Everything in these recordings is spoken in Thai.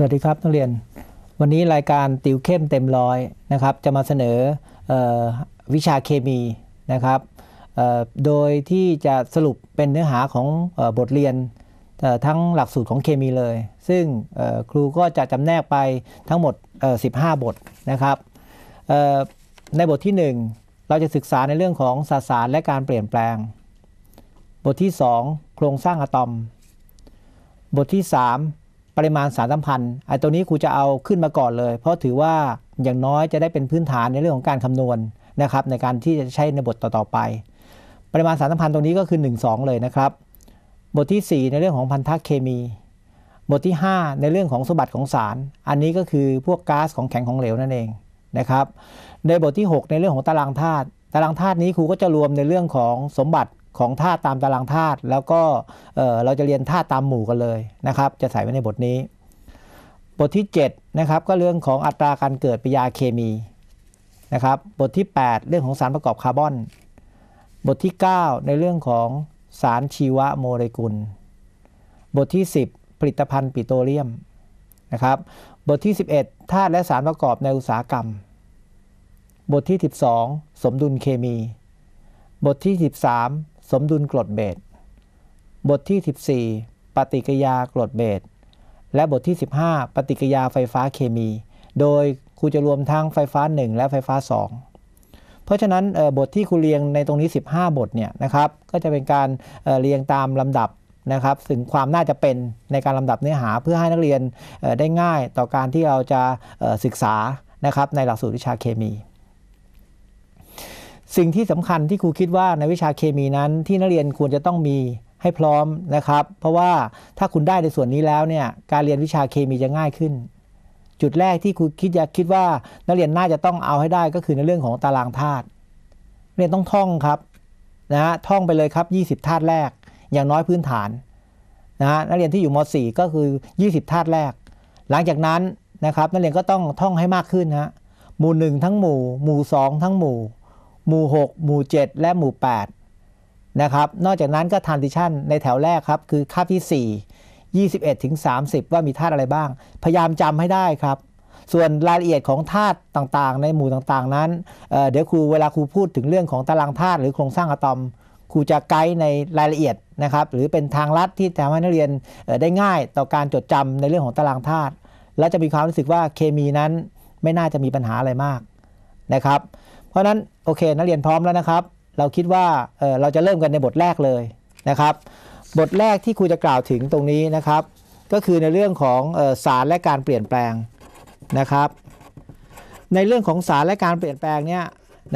สวัสดีครับนักเรียนวันนี้รายการติวเข้มเต็มร้อยนะครับจะมาเสนอออวิชาเคมีนะครับโดยที่จะสรุปเป็นเนื้อหาของบทเรียนทั้งหลักสูตรของเคมีเลย ซึ่งครูก็จะจำแนกไปทั้งหมด 15 บทนะครับในบทที่ 1 เราจะศึกษาในเรื่องของสสารและการเปลี่ยนแปลง บทที่ 2 โครงสร้างอะตอม บทที่ 3ปริมาณสารสัมพันธ์ไอ้ตัวนี้ครูจะเอาขึ้นมาก่อนเลย เพราะถือว่าอย่างน้อยจะได้เป็นพื้นฐานในเรื่องของการคำนวณนะครับในการที่จะใช้ในบทต่อๆไป ปริมาณสารสัมพันธ์ตรงนี้ก็คือ 1 2 เลยนะครับ บทที่ 4 ในเรื่องของพันธะเคมี บทที่ 5 ในเรื่องของสมบัติของสาร อันนี้ก็คือพวกก๊าซของแข็งของเหลวนั่นเองนะครับ ในบทที่ 6 ในเรื่องของตารางธาตุ ตารางธาตุนี้ครูก็จะรวมในเรื่องของสมบัติของธาตุตามตารางธาตุ แล้วก็เราจะเรียนธาตุตามหมู่กันเลยนะครับ จะใส่ไว้ในบทนี้ บทที่7นะครับก็เรื่องของอัตราการเกิดปิยาเคมีนะครับ บทที่ 8 เรื่องของสารประกอบคาร์บอน บทที่ 9 ในเรื่องของสารชีวโมเลกุล บทที่ 10 ผลิตภัณฑ์ปิโตรเลียมนะครับ บทที่ 11ธาตุและสารประกอบในอุตสาหกรรม บทที่ 12 สมดุลเคมี บทที่ 13สมดุลกรดเบสบทที่ 14 ปฏิกิยากรดเบสและบทที่ 15 ปฏิกิยาไฟฟ้าเคมี โดยครูจะรวมทั้งไฟฟ้า 1 และไฟฟ้า 2 เพราะฉะนั้นบทที่ครูเรียงในตรงนี้ 15 บทเนี่ยนะครับก็จะเป็นการเรียงตามลำดับนะครับถึงความน่าจะเป็นในการลำดับเนื้อหาเพื่อให้นักเรียนได้ง่ายต่อการที่เราจะศึกษานะครับในหลักสูตรวิชาเคมีสิ่งที่สำคัญที่ครูคิดว่าในวิชาเคมีนั้น ที่นักเรียนควรจะต้องมีให้พร้อมนะครับ เพราะว่าถ้าคุณได้ในส่วนนี้แล้วเนี่ยการเรียนวิชาเคมีจะง่ายขึ้น จุดแรกที่ครูคิดจะคิดว่านักเรียนน่าจะต้องเอาให้ได้ก็คือในเรื่องของตารางธาตุเรียนต้องท่องครับนะฮะท่องไปเลยครับ20ธาตุแรก อย่างน้อยพื้นฐานนะฮะนักเรียนที่อยู่ม .4 ก็คือ 20ธาตุแรก หลังจากนั้นนะครับนักเรียนก็ต้องท่องให้มากขึ้นนะหมู่1ทั้งหมู่หมู่ 2 ทั้งหมู่หมู่6หมู่7และหมู่8นะครับ นอกจากนั้นก็ทานติชันในแถวแรกครับคือคาบที่ 4 21ถึง30 ว่ามีธาตุอะไรบ้าง พยายามจำให้ได้ครับ ส่วนรายละเอียดของธาตุต่างๆ ในหมู่ต่างๆนั้นเเดี๋ยวครูเวลาครูพูดถึงเรื่องของตารางธาตุหรือโครงสร้างอะตอมครูจะไกด์ในรายละเอียดนะครับหรือเป็นทางลัดที่ทำให้นักเรียนได้ง่ายต่อการจดจำในเรื่องของตารางธาตุและจะมีความรู้สึกว่าเคมีนั้นไม่น่าจะมีปัญหาอะไรมากนะครับราะนั้นโอเคนักเรียนพร้อมแล้วนะครับ เราคิดว่าเเราจะเริ่มกันในบทแรกเลยนะครับ บทแรกที่ครูจะกล่าวถึงตรงนี้นะครับ ก็คือในเรื่องของสารและการเปลี่ยนแปลงนะครับ ในเรื่องของสารและการเปลี่ยนแปลงเนี่ย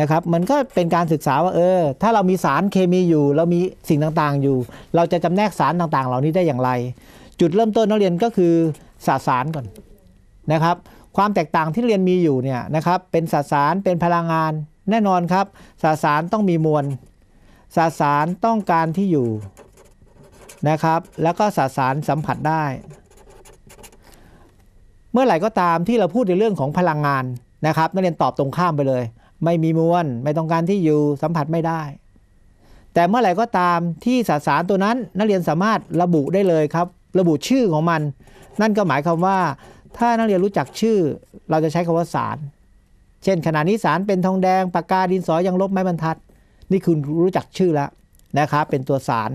นะครับมันก็เป็นการศึกษาว่าเออถ้าเรามีสารเคมีอยู่ เรามีสิ่งต่างๆอยู่ เราจะจำแนกสารต่างๆ เหล่านี้ได้อย่างไร จุดเริ่มต้นนักเรียนก็คือสสารก่อนนะครับ ความแตกต่างที่เรียนมีอยู่เนี่ยนะครับเป็นสสารเป็นพลังงานแน่นอนครับสสารต้องมีมวลสสารต้องการที่อยู่นะครับ แล้วก็สสารสัมผัสได้ เมื่อไหร่ก็ตามที่เราพูดในเรื่องของพลังงานนะครับ นักเรียนตอบตรงข้ามไปเลย ไม่มีมวลไม่ต้องการที่อยู่สัมผัสไม่ได้ แต่เมื่อไหร่ก็ตามที่สสารตัวนั้น นักเรียนสามารถระบุได้เลยครับ ระบุชื่อของมัน นั่นก็หมายความว่า ถ้านักเรียนรู้จักชื่อเราจะใช้คำว่าสารเช่นขณะนี้สารเป็นทองแดงปากกาดินสอยังลบไม้บรรทัด นี่คุณรู้จักชื่อแล้วนะครับ เป็นตัวสาร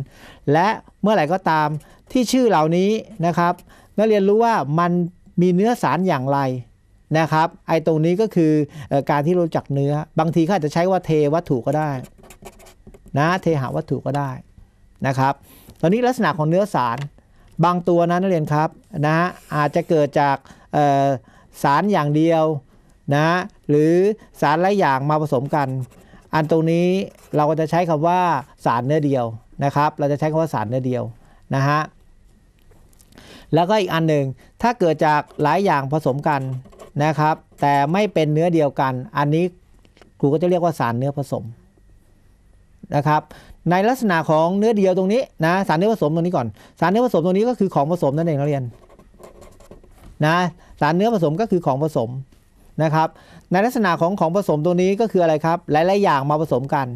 และเมื่อไหร่ก็ตามที่ชื่อเหล่านี้นะครับนักเรียนรู้ว่ามันมีเนื้อสารอย่างไรนะครับ ไอ้ตรงนี้ก็คือการที่รู้จักเนื้อ บางทีเขาอาจจะใช้ว่าเทวัตถุก็ได้นะ เทหาวัตถุก็ได้นะครับ ตอนนี้ลักษณะของเนื้อสารบางตัวนะนักเรียนครับนะอาจจะเกิดจากสารอย่างเดียวนะ หรือสารหลายอย่างมาผสมกัน อันตรงนี้เราก็จะใช้คำว่าสารเนื้อเดียวนะครับ เราจะใช้คำว่าสารเนื้อเดียวนะฮะ แล้วก็อีกอันหนึ่งถ้าเกิดจากหลายอย่างผสมกันนะครับ แต่ไม่เป็นเนื้อเดียวกัน อันนี้ครูก็จะเรียกว่าสารเนื้อผสมนะครับ ในลักษณะของเนื้อเดียวตรงนี้นะสารเนื้อผสมตรงนี้ก่อน สารเนื้อผสมตรงนี้ก็คือของผสมนั่นเองนักเรียนนะสารเนื้อผสมก็คือของผสมนะครับในลักษณะของของผสมตัวนี้ก็คืออะไรครับหลายๆ อย่างมาผสมกัน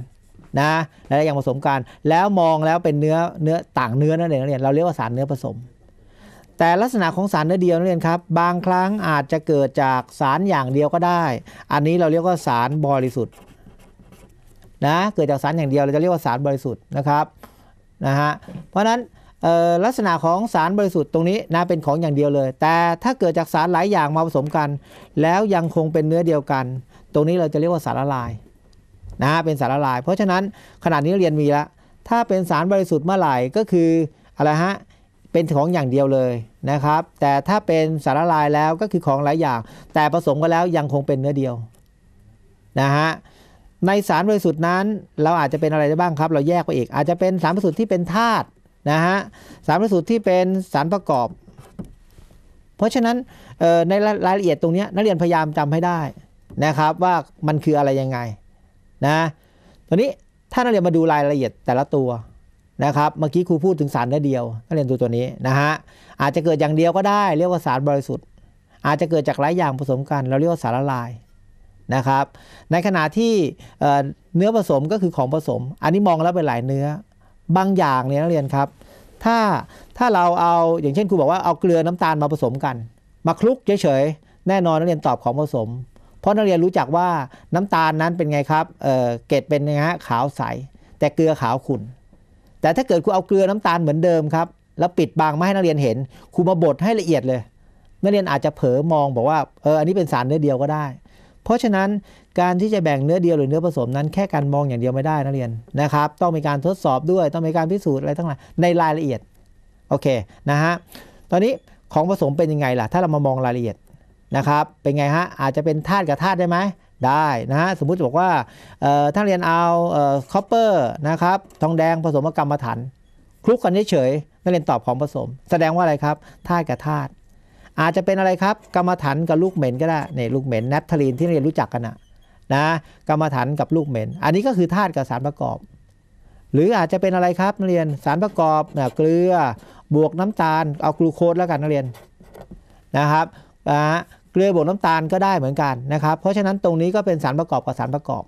นะหลายๆอย่างผสมกัน แล้วมองแล้วเป็นเนื้อเนื้อต่างเนื้อนั่นเองนักเรียนเราเรียกว่าสารเนื้อผสม แต่ลักษณะของสารเนื้อเดียวนักเรียนครับบางครั้งอาจจะเกิดจากสารอย่างเดียวก็ได้ อันนี้เราเรียกว่าสารบริสุทธิ์นะเกิดจากสารอย่างเดียวเราจะเรียกว่าสารบริสุทธิ์นะครับนะฮะเพราะฉะนั้นลักษณะของสารบริสุทธิ์ตรงนี้นะเป็นของอย่างเดียวเลย แต่ถ้าเกิดจากสารหลายอย่างมาผสมกัน แล้วยังคงเป็นเนื้อเดียวกัน ตรงนี้เราจะเรียกว่าสารละลายนะ เป็นสารละลาย เพราะฉะนั้นขนาดนี้เรียนมีแล้วถ้าเป็นสารบริสุทธิ์เมื่อไหร่ก็คือ อะไรฮะ เป็นของอย่างเดียวเลยนะครับ แต่ถ้าเป็นสารละลายแล้วก็คือของหลายอย่าง แต่ผสมกันแล้วยังคงเป็นเนื้อเดียวนะฮะ ในสารบริสุทธิ์นั้นเราอาจจะเป็นอะไรได้บ้างครับ เราแยกไปอีก อาจจะเป็นสารบริสุทธิ์ที่เป็นธาตุนะฮะสารพรสูน์ที่เป็นสารประกอบ เพราะฉะนั้นในรายละเอียดตรงนี้นักเรียนพยายามจำให้ได้นะครับว่ามันคืออะไรยังไงนะตอนนี้ถ้านักเรียนมาดูรายละเอียดแต่ละตัวนะครับเมื่อกี้ครูพูดถึงสารได้เดียวนักเรียนดูตัวนี้นะฮะอาจจะเกิดอย่างเดียวก็ได้เรียกว่าสารบริสุทธิ์อาจจะเกิดจากหลายอย่างผสมกันเราเรียกว่าสารละลายนะครับในขณะที่เนื้อผสมก็คือของผสม อันนี้มองแล้วเป็นหลายเนื้อบางอย่างเนี่ยนักเรียนครับ ถ้าถ้าเราเอาอย่างเช่นครูบอกว่าเอาเกลือน้ำตาลมาผสมกัน มาคลุกเฉยๆ แน่นอนนักเรียนตอบของผสม เพราะนักเรียนรู้จักว่าน้ำตาลนั้นเป็นไงครับเเกล็ดเป็นไงฮะขาวใสแต่เกลือขาวขุ่นแต่ถ้าเกิดครูเอาเกลือน้ำตาลเหมือนเดิมครับ แล้วปิดบังไม่ให้นักเรียนเห็นครูมาบดให้ละเอียดเลยนักเรียนอาจจะเผลอมองบอกว่าเอออันนี้เป็นสารเนื้อเดียวก็ได้ เพราะฉะนั้นการที่จะแบ่งเนื้อเดียวหรือเนื้อผสมนั้นแค่การมองอย่างเดียวไม่ได้นักเรียนนะครับต้องมีการทดสอบด้วยต้องมีการพิสูจน์อะไรทั้งหลาย ในรายละเอียดโอเคนะฮะตอนนี้ของผสมเป็นยังไงล่ะ ถ้าเรามามองรายละเอียดนะครับเป็นไงฮะอาจจะเป็นธาตุกับธาตุได้ไหมได้นะฮะสมมุติบอกว่าถ้าเรียนเอาคอปเปอร์นะครับทองแดงผสมกับกรรมฐานคลุกกันเฉยนักเรียนตอบของผสม แสดงว่าอะไรครับธาตุกับธาตุอาจจะเป็นอะไรครับกรรมฐานกับลูกเหม็นก็ได้เนี่ยลูกเหม็นแนปทารีนที่เรียนรู้จักกันอะนะกรรมฐานกับลูกเหม็นอันนี้ก็คือธาตุกับสารประกอบ หรืออาจจะเป็นอะไรครับนักเรียนสารประกอบ เกลือบวกน้ำตาล เอา กลูโคสแล้วกันนักเรียนนะครับเกลือบวกน้ำตาลก็ได้เหมือนกันนะครับ เพราะฉะนั้นตรงนี้ก็เป็นสารประกอบกับสารประกอบ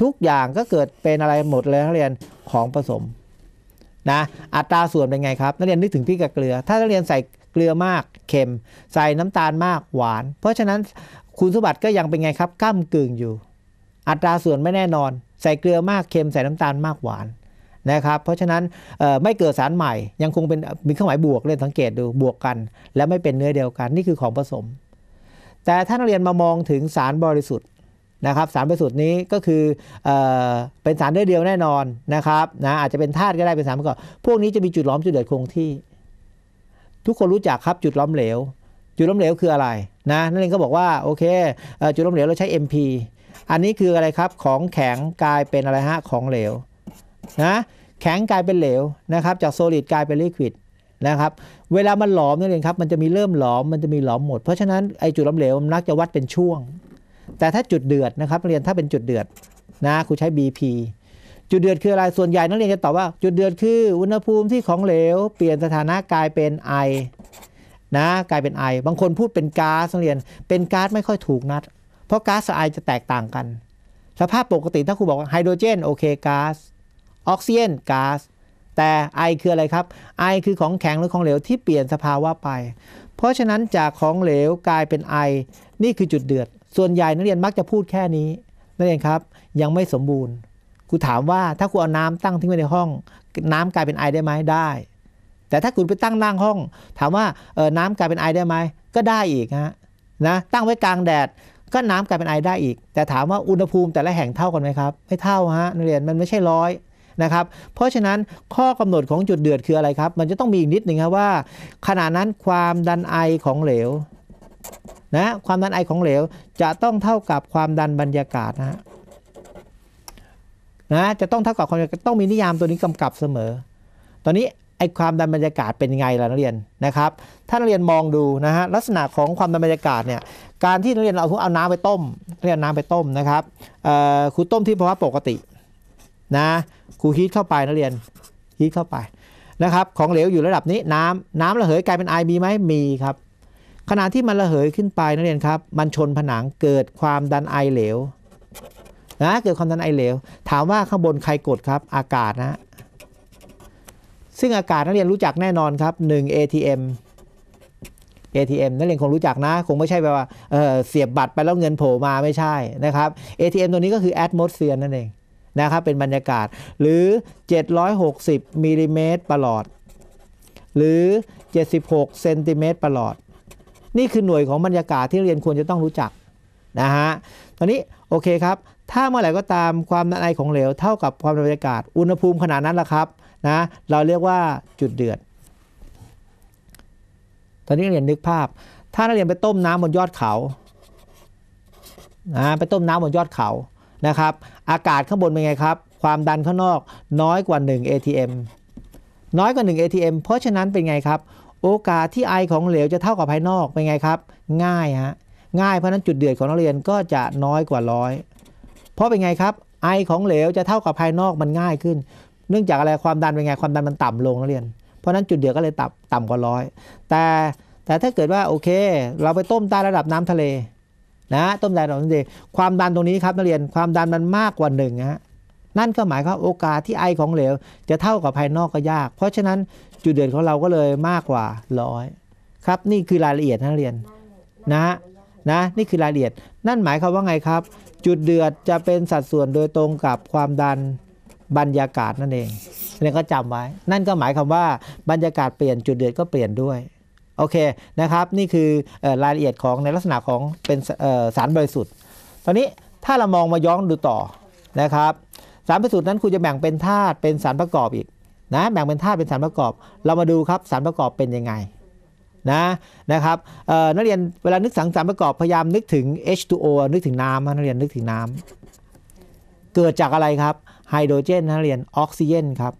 ทุกอย่างก็เกิดเป็นอะไรหมดเลยนักเรียนของผสมนะอัตราส่วนเป็นไงครับ นักเรียนนึกถึงพี่กกับเกลือ ถ้านักเรียนใส่เกลือมาก เค็ม ใส่น้ำตาลมากหวาน เพราะฉะนั้นคุณสมบัติก็ยังเป็นไงครับก้ากึ่งอยู่ อัตราส่วนไม่แน่นอน ใส่เกลือมากเค็มใส่น้ำตาลมากหวานนะครับเพราะฉะนั้นไม่เกิดสารใหม่ ยังคงเป็นมีเครื่องหมายบวกเลยสังเกตดูบวกกัน และไม่เป็นเนื้อเดียวกันนี่คือของผสม แต่ถ้านักเรียนมามองถึงสารบริสุทธิ์นะครับสารบริสุทธิ์นี้ก็คือเอเป็นสารเนื้อเดียวแน่นอนนะครับนะอาจจะเป็นธาตุก็ได้เป็นสารประกอบพวกนี้จะมีจุดล้อมจุดเดือดคงที่ ทุกคนรู้จักครับจุดล้อมเหลวจุดล้อมเหลวคืออะไรนะนั่นเองก็บอกว่า โอเคจุดล้มเหลวเราใช้ MP อันนี้คืออะไรครับของแข็งกลายเป็นอะไรฮะของเหลวนะแข็งกลายเป็นเหลวนะครับจากโซลิดกลายเป็นลิควิดนะครับเวลามันหลอมนั่นเองครับมันจะมีเริ่มหลอมมันจะมีหลอมหมด เพราะฉะนั้นไอจุดล้มเหลวมันนักจะวัดเป็นช่วง แต่ถ้าจุดเดือดนะครับเรียนถ้าเป็นจุดเดือดนะครูใช้ BP จุดเดือดคืออะไรส่วนใหญ่นักเรียนจะตอบว่า จุดเดือดคืออุณหภูมิที่ของเหลวเปลี่ยนสถานะกลายเป็นไอนะกลายเป็นไอ บางคนพูดเป็นก๊าซเรียน เป็นก๊าซไม่ค่อยถูกนัดเพราะก๊าซไอจะแตกต่างกัน สภาพปกติถ้าครูบอกไฮโดรเจนโอเคก๊าซออกซิเจนก๊าซแต่ไอคืออะไรครับ ไอคือของแข็งหรือของเหลวที่เปลี่ยนสภาวะไป เพราะฉะนั้นจากของเหลวกลายเป็นไอ นี่คือจุดเดือด ส่วนใหญ่นักเรียนมักจะพูดแค่นี้ นักเรียนครับยังไม่สมบูรณ์ครูถามว่าถ้าครูเอาน้ำตั้งทิ้งไว้ในห้องน้ำกลายเป็นไอได้ไหมได้แต่ถ้าคุณไปตั้งนั่งห้อง ถามว่าน้ำกลายเป็นไอได้ไหมก็ได้อีกฮะนะ ตั้งไว้กลางแดดก็น้ำกลายเป็นไอได้อีก แต่ถามว่าอุณหภูมิแต่ละแห่งเท่ากันไหมครับ ไม่เท่าฮะนักเรียนมันไม่ใช่ร้อยนะครับเพราะฉะนั้นข้อกำหนดของจุดเดือดคืออะไรครับ มันจะต้องมีอีกนิดหนึ่งครับว่า ขณะนั้นความดันไอของเหลวนะความดันไอของเหลวจะต้องเท่ากับความดันบรรยากาศนะะนะจะต้องเท่ากับความต้องมีนิยามตัวนี้กำกับเสมอ ตอนนี้ไอความดันบรรยากาศเป็นไงล่ะนักเรียนนะครับถ้านักเรียนมองดูนะฮะลักษณะของความดันบรรยากาศเนี่ย การที่นักเรียนเอาเอาน้ำไปต้มเรียนน้ำไปต้มนะครับครูต้มที่ภาวะปกตินะครูฮีทเข้าไปนักเรียน ฮีทเข้าไปนะครับ ของเหลวอยู่ระดับนี้น้ำน้ำระเหยกลายเป็นไอมีไหมมีครับขณะที่มันระเหยขึ้นไปนักเรียนครับมันชนผนังเกิดความดันไอเหลวนะเกิดความดันไอเหลว ถามว่าข้างบนใครกดครับ อากาศนะซึ่งอากาศนักเรียนรู้จักแน่นอนครับ 1 ATM ATM นักเรียนคงรู้จักนะ คงไม่ใช่แบบว่าเเสียบบัตรไปแล้วเงินโผล่มาไม่ใช่นะครับ ATM ตัวนี้ก็คือ atmosphere นั่นเองนะครับเป็นบรรยากาศหรือ 760มิลิเมตรประหลอด หรือ 76เซนติเมตรประหลอด นี่คือหน่วยของบรรยากาศที่เรียนควรจะต้องรู้จักนะฮะตอนนี้ โอเคครับ ถ้าเมื่อไหร่ก็ตามความดันไอของเหลวเท่ากับความดันบรรยากาศอุณหภูมิขนาดนั้นละครับนะเราเรียกว่าจุดเดือด ตอนนี้นักเรียนนึกภาพ ถ้านักเรียนไปต้มน้ำบนยอดเขานะไปต้มน้ำบนยอดเขา นะครับ อากาศข้างบนเป็นไงครับ ความดันข้างนอกน้อยกว่า 1 ATM น้อยกว่า 1 ATM เพราะฉะนั้นเป็นไงครับ โอกาสที่ไอของเหลวจะเท่ากับภายนอกเป็นไงครับ ง่ายฮะ ง่าย เพราะนั้นจุดเดือดของนักเรียนก็จะน้อยกว่าร้อย เพราะเป็นไงครับไอของเหลวจะเท่ากับภายนอกมันง่ายขึ้นเนื่องจากอะไร ความดันเป็นไง ความดันมันต่ำลงนักเรียน เพราะนั้นจุดเดือดก็เลยต่ำต่ำกว่าร้อย แต่แต่ถ้าเกิดว่าโอเค เราไปต้มใต้ระดับน้ำทะเลนะ ต้มใต้ระดับน้ำทะเลความดันตรงนี้ครับ นักเรียน ความดันมันมากกว่าหนึ่งฮะนั่นก็หมายความโอกาสที่ไอของเหลว จะเท่ากับภายนอกก็ยาก เพราะฉะนั้นจุดเดือดของเราก็เลยมากกว่าร้อยครับ นี่คือรายละเอียดนักเรียนนะนะนี่คือรายละเอียด นั่นหมายความว่าไงครับ จุดเดือดจะเป็นสัดส่วนโดยตรงกับความดันบรรยากาศนั่นเองนียนก็จำไว้ นั่นก็หมายความว่าบรรยากาศเปลี่ยนจุดเดือดก็เปลี่ยนด้วยโอเคนะครับนี่คือรายละเอียดของในลักษณะของเป็นสารบริสุทธิ์ตอนนี้ถ้าเรามองมาย้อนดูต่อนะครับ สารบริสุทธิ์นั้นคุณจะแบ่งเป็นธาตุเป็นสารประกอบอีกนะแบ่งเป็นธาตุเป็นสารประกอบ เรามาดูครับสารประกอบเป็นยังไงนะนะครับนักเรียนเวลานึกสังสารประกอบ พยายามนึกถึง H2O นึกถึงน้ำนักเรียนนึกถึงน้ำ เกิดจากอะไรครับไฮโดรเจนนะเรียนออกซิเจนครับ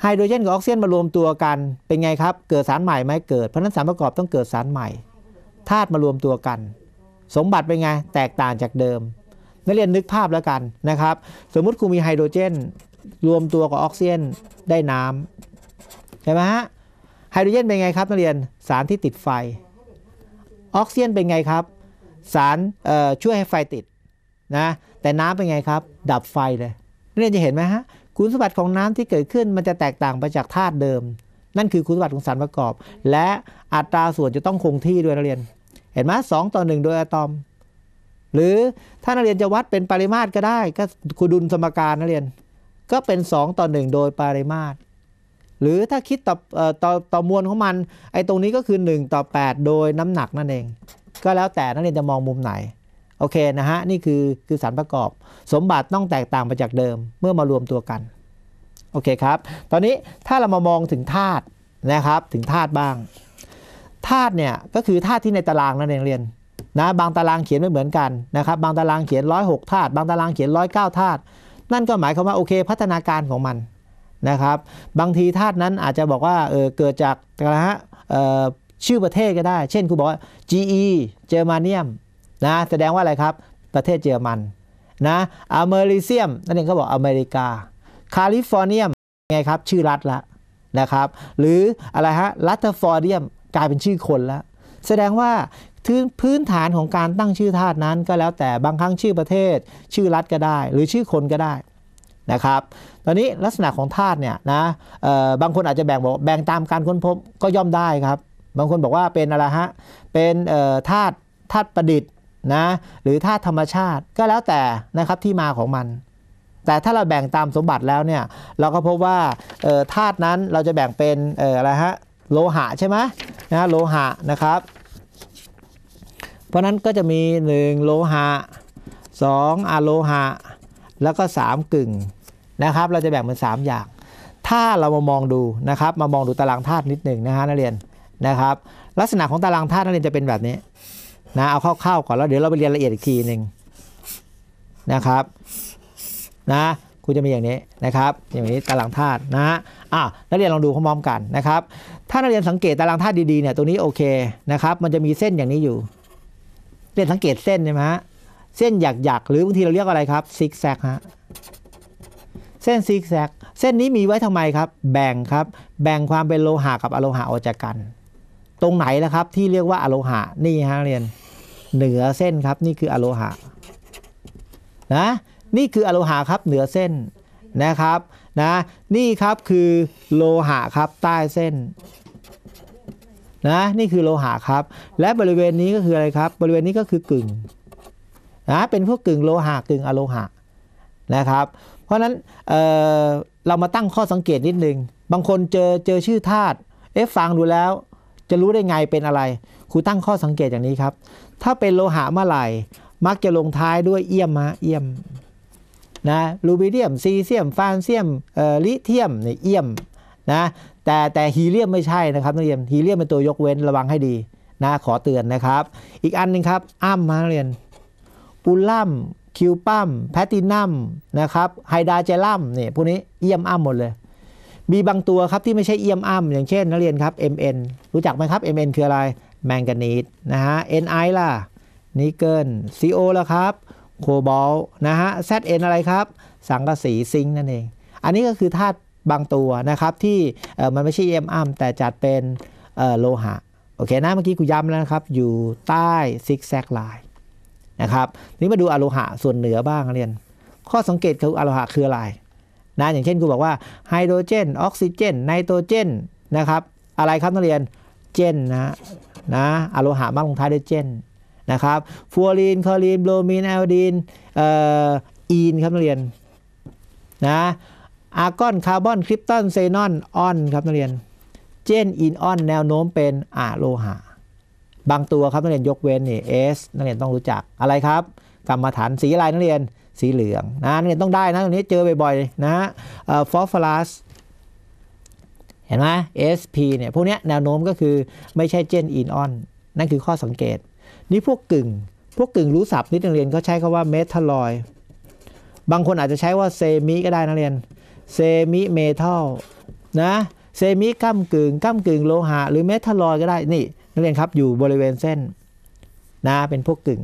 ไฮโดรเจนกับออกซิเจนมารวมตัวกันเป็นไงครับเกิดสารใหม่ไหมเกิดเพราะนั้นสารประกอบต้องเกิดสารใหม่ธาตุมารวมตัวกัน สมบัติเป็นไงแตกต่างจากเดิม นักเรียนนึกภาพแล้วกันนะครับสมมุติครูมีไฮโดรเจน รวมตัวกับออกซิเจนได้น้ำใช่ไหมฮะไฮโดรเจนเป็นไงครับนักเรียนสารที่ติดไฟออกซิเจนเป็นไงครับ สารช่วยให้ไฟติดนะแต่น้ำเป็นไงครับดับไฟเลยเนี่นจะเห็นไหมฮะคุณสมบัติของน้ำที่เกิดขึ้นมันจะแตกต่างไปจากธาตุเดิม นั่นคือคุณสมบัติของสารประกอบ และอัตราส่วนจะต้องคงที่ด้วยนักเรียน เห็นไหมสองต่อหนึ่งโดยอะตอม หรือถ้านักเรียนจะวัดเป็นปริมาตรก็ได้ ก็คุณดุลสมการนักเรียน ก็เป็น 2 ต่อ 1 โดยปริมาตร หรือถ้าคิดต่อต่อต่อมวลของมันไอ้ตรงนี้ก็คือ1ต่อ8 โดยน้ำหนักนั่นเอง ก็แล้วแต่นักเรียนจะมองมุมไหนโอเคนะฮะนี่คือคือสารประกอบสมบัติต้องแตกต่างไปจากเดิมเมื่อมารวมตัวกัน โอเคครับ ตอนนี้ถ้าเรามามองถึงธาตุนะครับถึงธาตุบ้างธาตุเนี่ยก็คือธาตุที่ในตารางนั่นเองเรียนนะบางตารางเขียนไม่เหมือนกันนะครับบางตารางเขียน106ธาตุบางตารางเขียน109ธาตุนั่นก็หมายความว่าโอเคพัฒนาการของมันนะครับ บางทีธาตุนั้นอาจจะบอกว่าเออเกิดจากนะฮะชื่อประเทศก็ได้ เช่นคุณบอกว่า GE เจอร์มาเนียมนะแสดงว่าอะไรครับประเทศเยอรมันนะอเมริเซียมนั่นเองก็บอกอเมริกาคาลิฟอร์เนียมไงครับชื่อรัฐละนะครับหรืออะไรฮะรัฐฟอร์เนียม กลายเป็นชื่อคนละแสดงว่าพื้นฐานของการตั้งชื่อธาตุนั้นก็แล้วแต่บางครั้งชื่อประเทศ ชื่อรัฐก็ได้หรือชื่อคนก็ได้นะครับตอนนี้ลักษณะของธาตุเนี่ยนะบางคนอาจจะแบ่งบอกแบ่งตามการค้นพบก็ย่อมได้ครับบางคนบอกว่าเป็นอะไรฮะเป็นธาตุธาตุประดิษฐ์นะหรือธาตุธรรมชาติก็แล้วแต่นะครับที่มาของมัน แต่ถ้าเราแบ่งตามสมบัติแล้วเนี่ยเราก็พบว่าธาตุนั้นเราจะแบ่งเป็นออะไรฮะโลหะใช่ไหมนะโลหะนะครับเพราะนั้นก็จะมี1โลหะ2อะโลหะแล้วก็ 3 กึ่งนะครับเราจะแบ่งเป็น3อย่าง ถ้าเรามามองดูนะครับมามองดูตารางธาตุนิดหนึ่งนะฮะนักเรียนนะครับลักษณะของตารางธาตุนักเรียนจะเป็นแบบนี้นะเอาเข้าๆก่อนแล้วเดี๋ยวเราไปเรียนละเอียดอีกทีหนึ่งนะครับนะคุณจะมีอย่างนี้นะครับ อย่างนี้ตารางธาตุนะอ่ะนักเรียนลองดูพร้อมๆกันนะครับถ้านักเรียนสังเกตตารางธาตุดีๆเนี่ยตัวนี้โอเคนะครับ มันจะมีเส้นอย่างนี้อยู่เรียนสังเกตเส้นใช่ไหมฮะเส้นหยักๆ หรือบางทีเราเรียกอะไรครับซิกแซกฮะเส้นซิกแซกเส้นนี้มีไว้ทำไมครับ แบ่งครับแบ่งความเป็นโลหะกับอโลหะออกจากกัน ตรงไหนนะครับที่เรียกว่าอโลหะนี่ฮะเรียนเหนือเส้นครับนี่คืออโลหะนะนี่คืออโลหะครับเหนือเส้นนะครับนะนี่ครับคือโลหะครับใต้เส้นนะนี่คือโลหะครับ และบริเวณนี้ก็คืออะไรครับบริเวณนี้ก็คือกึ่งนะเป็นพวกกึ่งโลหะกึ่งอโลหะนะครับ เพราะฉะนั้นเเรามาตั้งข้อสังเกตนิดนึงบางคนเจอเจอชื่อธาตุเอ๊ะฟังดูแล้ว จะรู้ได้ไงเป็นอะไรครูตั้งข้อสังเกตอย่างนี้ครับ ถ้าเป็นโลหะเมื่อไหร่มักจะลงท้ายด้วยเอี่ยมมะเอี่ยมนะรูบิเดียม ซีเซียมฟานเซียม เอลิเทียมเนี่ยเอี่ยมนะ แต่ แต่ฮีเลียมไม่ใช่นะครับนักเรียน ฮีเลียมเป็นตัวยกเว้นระวังให้ดีนะขอเตือนนะครับ อีกอันนึงครับอ้ามมานเรียนปูลัมคิวปัมแพตตินัมนะครับ ไฮดาเจลัมเนี่ยพวกนี้เอี่ยมอ้ามหมดเลย มีบางตัวครับที่ไม่ใช่เอี่ยมอ้ามอย่างเช่นนักเรียนครับ MN รู้จักไหมครับ MN คืออะไรแมงกานีสนะฮะ Ni ล่ะ นิกเกิล Co ล่ะครับ โคบอลนะฮะ Zn อะไรครับ สังกะสี ซิงนั่นเอง อันนี้ก็คือธาตุบางตัวนะครับ ที่มันไม่ใช่เอ็มอัมแต่จัดเป็นโลหะ โอเคนะเมื่อกี้กูย้ำแล้วนะครับ อยู่ใต้ ซิกแซกไลน์นะครับ นี่มาดูอโลหะส่วนเหนือบ้างเรียน ข้อสังเกตคืออโลหะคืออะไรนะอย่างเช่นกูบอกว่าไฮโดรเจนออกซิเจนไนโตรเจนนะครับอะไรครับนักเรียนเจนนะนะอะโลหะมากลงท้ายด้วยเจนนะครับฟัวรีนคอรีนโบรมีนแอลดีนเอ่ออีนครับนักเรียนนะอาร์กอนคาร์บอนคริปตันเซนอนออนครับนักเรียนเจนอินออนแนวโน้มเป็นอะโลหะบางตัวครับนักเรียนยกเว้น นี่เอสนักเรียนต้องรู้จักอะไรครับกรรมฐานสีอะไรนักเรียนสีเหลืองนะนักเรียนต้องได้นะตรงนี้เจอบ่อยๆ นะฟอสฟอรัสเห็นไหม s p เนี่ยพวกนี้แนวโน้มก็คือไม่ใช่เจนอินออนนั่นคือข้อสังเกต นี่พวกกึ่ง พวกกึ่งรู้ศัพท์นิดนักเรียนเขาใช้คาว่าเมทัลลอย บางคนอาจจะใช้ว่าเซมิก็ได้นักเรียน เซมิเมทัลนะ เซมิก้ากึ่งก้ากึ่งโลหะหรือเมทัลลอย ก็ได้นี่ นักเรียนครับ อยู่บริเวณเส้นนะเป็นพวกกึ่ง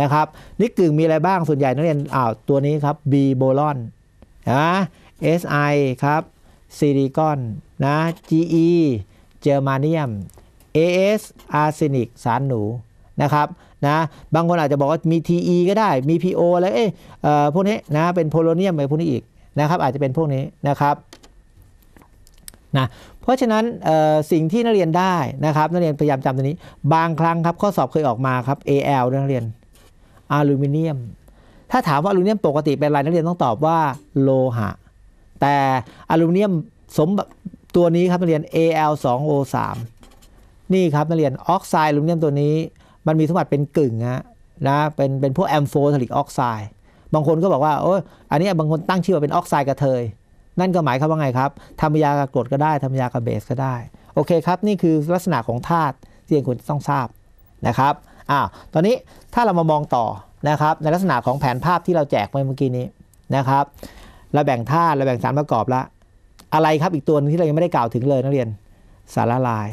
นะครับนี่กึ่งมีอะไรบ้างส่วนใหญ่นักเรียนอ้าวตัวนี้ครับบีโบลอนนะ SI ครับซิลิคอนนะ GE เจอร์มาเนียม AS อาร์เซนิก สารหนูนะครับนะบางคนอาจจะบอกว่ามี TE ก็ได้มี PO อะไรเอ้อพวกนี้นะเป็นโพโลเนียมอะไรพวกนี้อีกนะครับอาจจะเป็นพวกนี้นะครับนะเพราะฉะนั้นสิ่งที่นักเรียนได้นะครับนักเรียนพยายามจำตัวนี้ บางครั้งครับข้อสอบเคยออกมาครับ AL นักเรียนอลูมิเนียม ถ้าถามว่าอลูมิเนียมปกติเป็นอะไรนักเรียนต้องตอบว่าโลหะแต่อลูมิเนียมสมตัวนี้ครับ นักเรียน Al2O3 นี่ครับ นักเรียนออกไซด์ลูมิเนียมตัวนี้ มันมีสมบัติเป็นกึ่งนะนะเป็นเป็นพวกแอมโฟทาลิกออกไซด์บางคนก็บอกว่าโอ้อันนี้บางคนตั้งชื่อว่าเป็นออกไซด์กระเทย นั่นก็หมายความว่าไงครับทำยากระกรดก็ได้ทำยากระเบสก็ได้ โอเคครับ นี่คือลักษณะของธาตุที่ควรจะต้องทราบนะครับอ้าวตอนนี้ถ้าเรามามองต่อนะครับในลักษณะของแผนภาพที่เราแจกไปเมื่อกี้นี้นะครับเราแบ่งธาตุเราแบ่งสารประกอบละอะไรครับอีกตัวนึงที่เรายังไม่ได้กล่าวถึงเลยนักเรียนสารละลาย